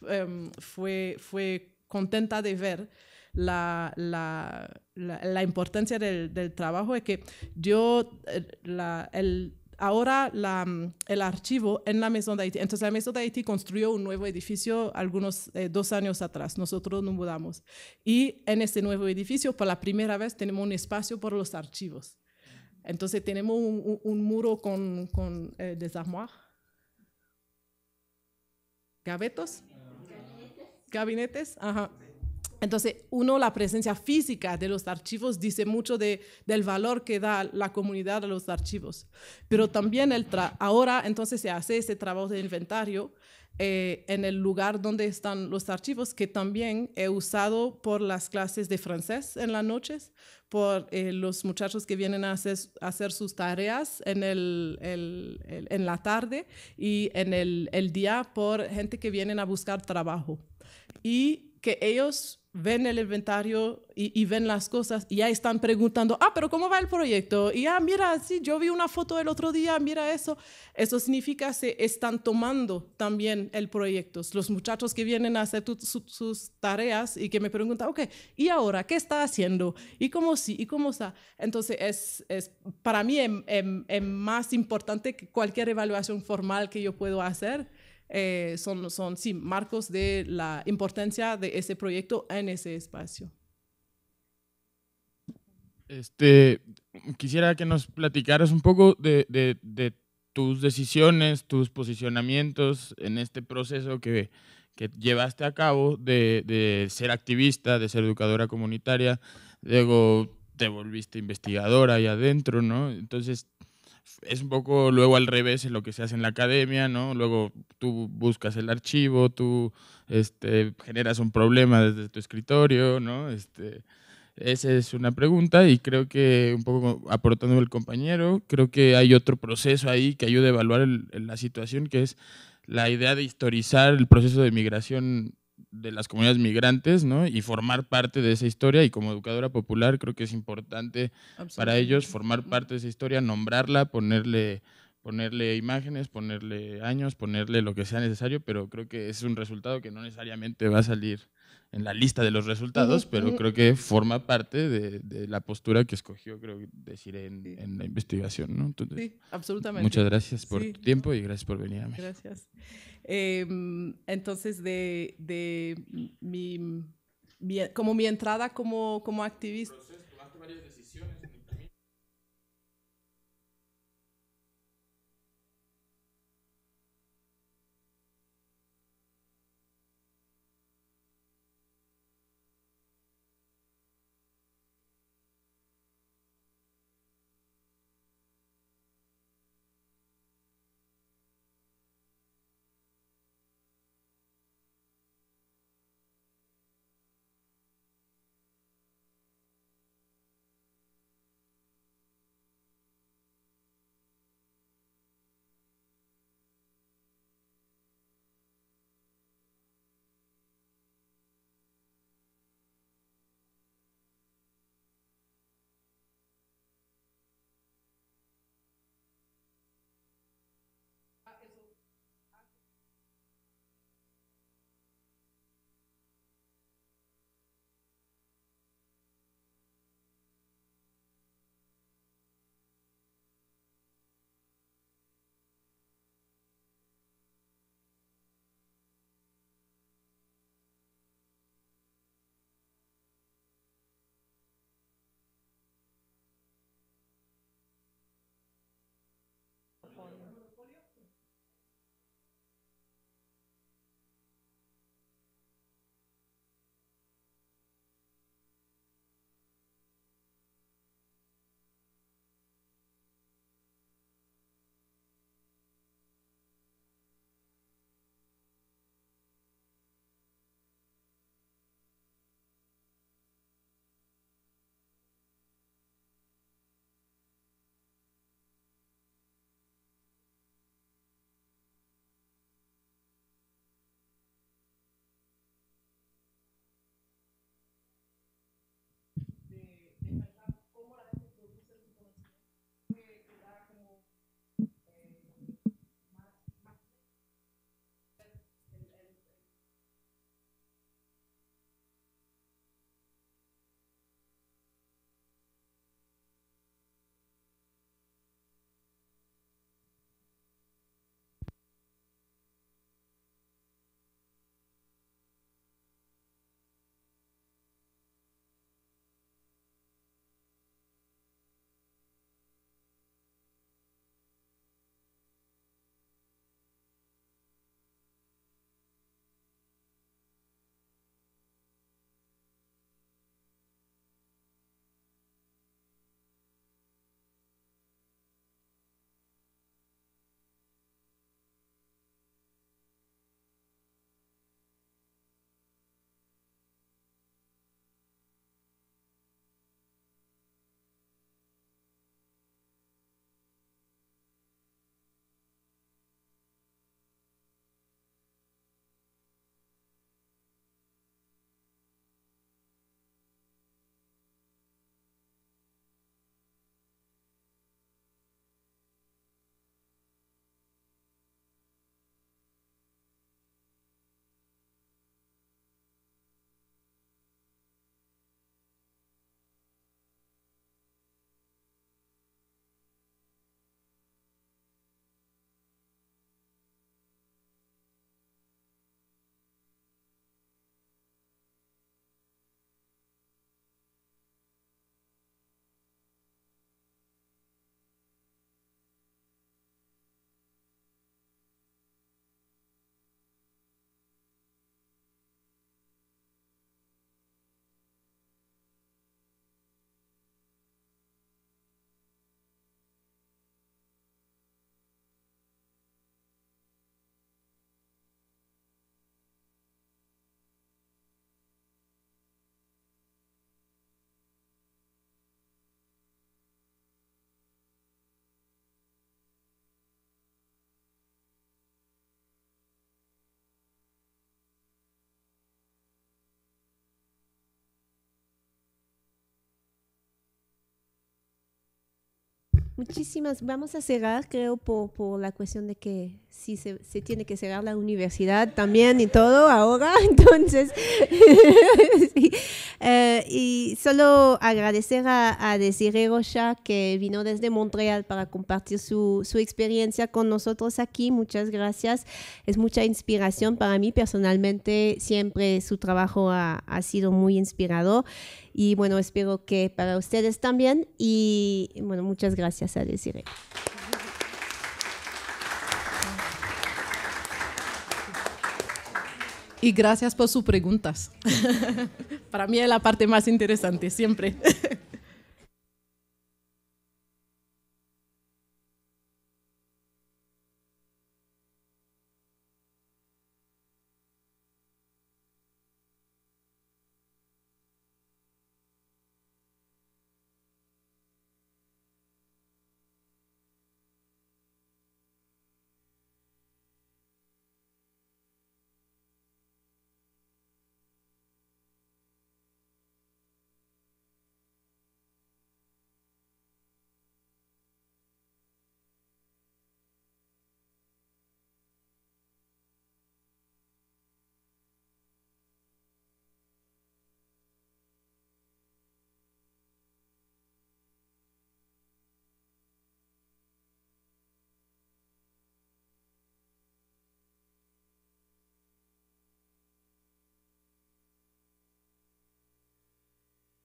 em, fue, fue contenta de ver la, importancia del, trabajo es que yo, eh, ahora el archivo en la Maison de Haití, entonces la Maison de Haití construyó un nuevo edificio algunos eh, dos años atrás, nosotros nos mudamos. Y en ese nuevo edificio, por la primera vez, tenemos un espacio por los archivos. Entonces tenemos un, muro con, con eh, gavetos gabinetes, Entonces, uno, la presencia física de los archivos dice mucho del valor que da la comunidad a los archivos. Pero también el ahora, entonces, se hace ese trabajo de inventario eh, en el lugar donde están los archivos, que también he usado por las clases de francés en las noches, por eh, los muchachos que vienen a hacer, sus tareas en, en la tarde y en el, el día por gente que vienen a buscar trabajo y que ellos ven el inventario y, ven las cosas y ya están preguntando, ah, pero ¿cómo va el proyecto? Y ah, mira, sí, yo vi una foto el otro día, mira eso. Eso significa que están tomando también el proyecto. Los muchachos que vienen a hacer sus tareas y que me preguntan, ok, ¿y ahora qué está haciendo? ¿Y cómo sí? ¿Y cómo está? Entonces, es, es para mí es, em, em, em, más importante que cualquier evaluación formal que yo puedo hacer eh, son, son sí, marcos de la importancia de ese proyecto en ese espacio. Este, quisiera que nos platicaras un poco de, tus decisiones, tus posicionamientos en este proceso que, que llevaste a cabo de, de, ser activista, de ser educadora comunitaria, luego te volviste investigadora y adentro, ¿no? Entonces, es un poco luego al revés en lo que se hace en la academia, ¿no? Luego tú buscas el archivo, tú este, generas un problema desde tu escritorio, ¿no? Este, esa es una pregunta y creo que un poco aportando el compañero, creo que hay otro proceso ahí que ayuda a evaluar la situación, que es la idea de historizar el proceso de migración de las comunidades migrantes, ¿no? Y formar parte de esa historia y como educadora popular creo que es importante para ellos formar parte de esa historia, nombrarla, ponerle ponerle imágenes, ponerle años, ponerle lo que sea necesario, pero creo que es un resultado que no necesariamente va a salir en la lista de los resultados, pero creo que forma parte de, la postura que escogió, creo decir, en, en la investigación. sí, absolutamente. Muchas gracias por tu tiempo y gracias por venir a México. Gracias. Em, entonces, de, de mi, como mi entrada como, como activista. muchísimas, vamos a cerrar creo por, por la cuestión de que si se, tiene que cerrar la universidad también y todo ahora, entonces, eh, y solo agradecer a, a Desiree Rocha que vino desde Montreal para compartir su, su, experiencia con nosotros aquí, muchas gracias, es mucha inspiración para mí personalmente, siempre su trabajo ha, ha sido muy inspirador y bueno, espero que para ustedes también y bueno, muchas gracias a Desiree. Y gracias por sus preguntas. Para mí es la parte más interesante, siempre.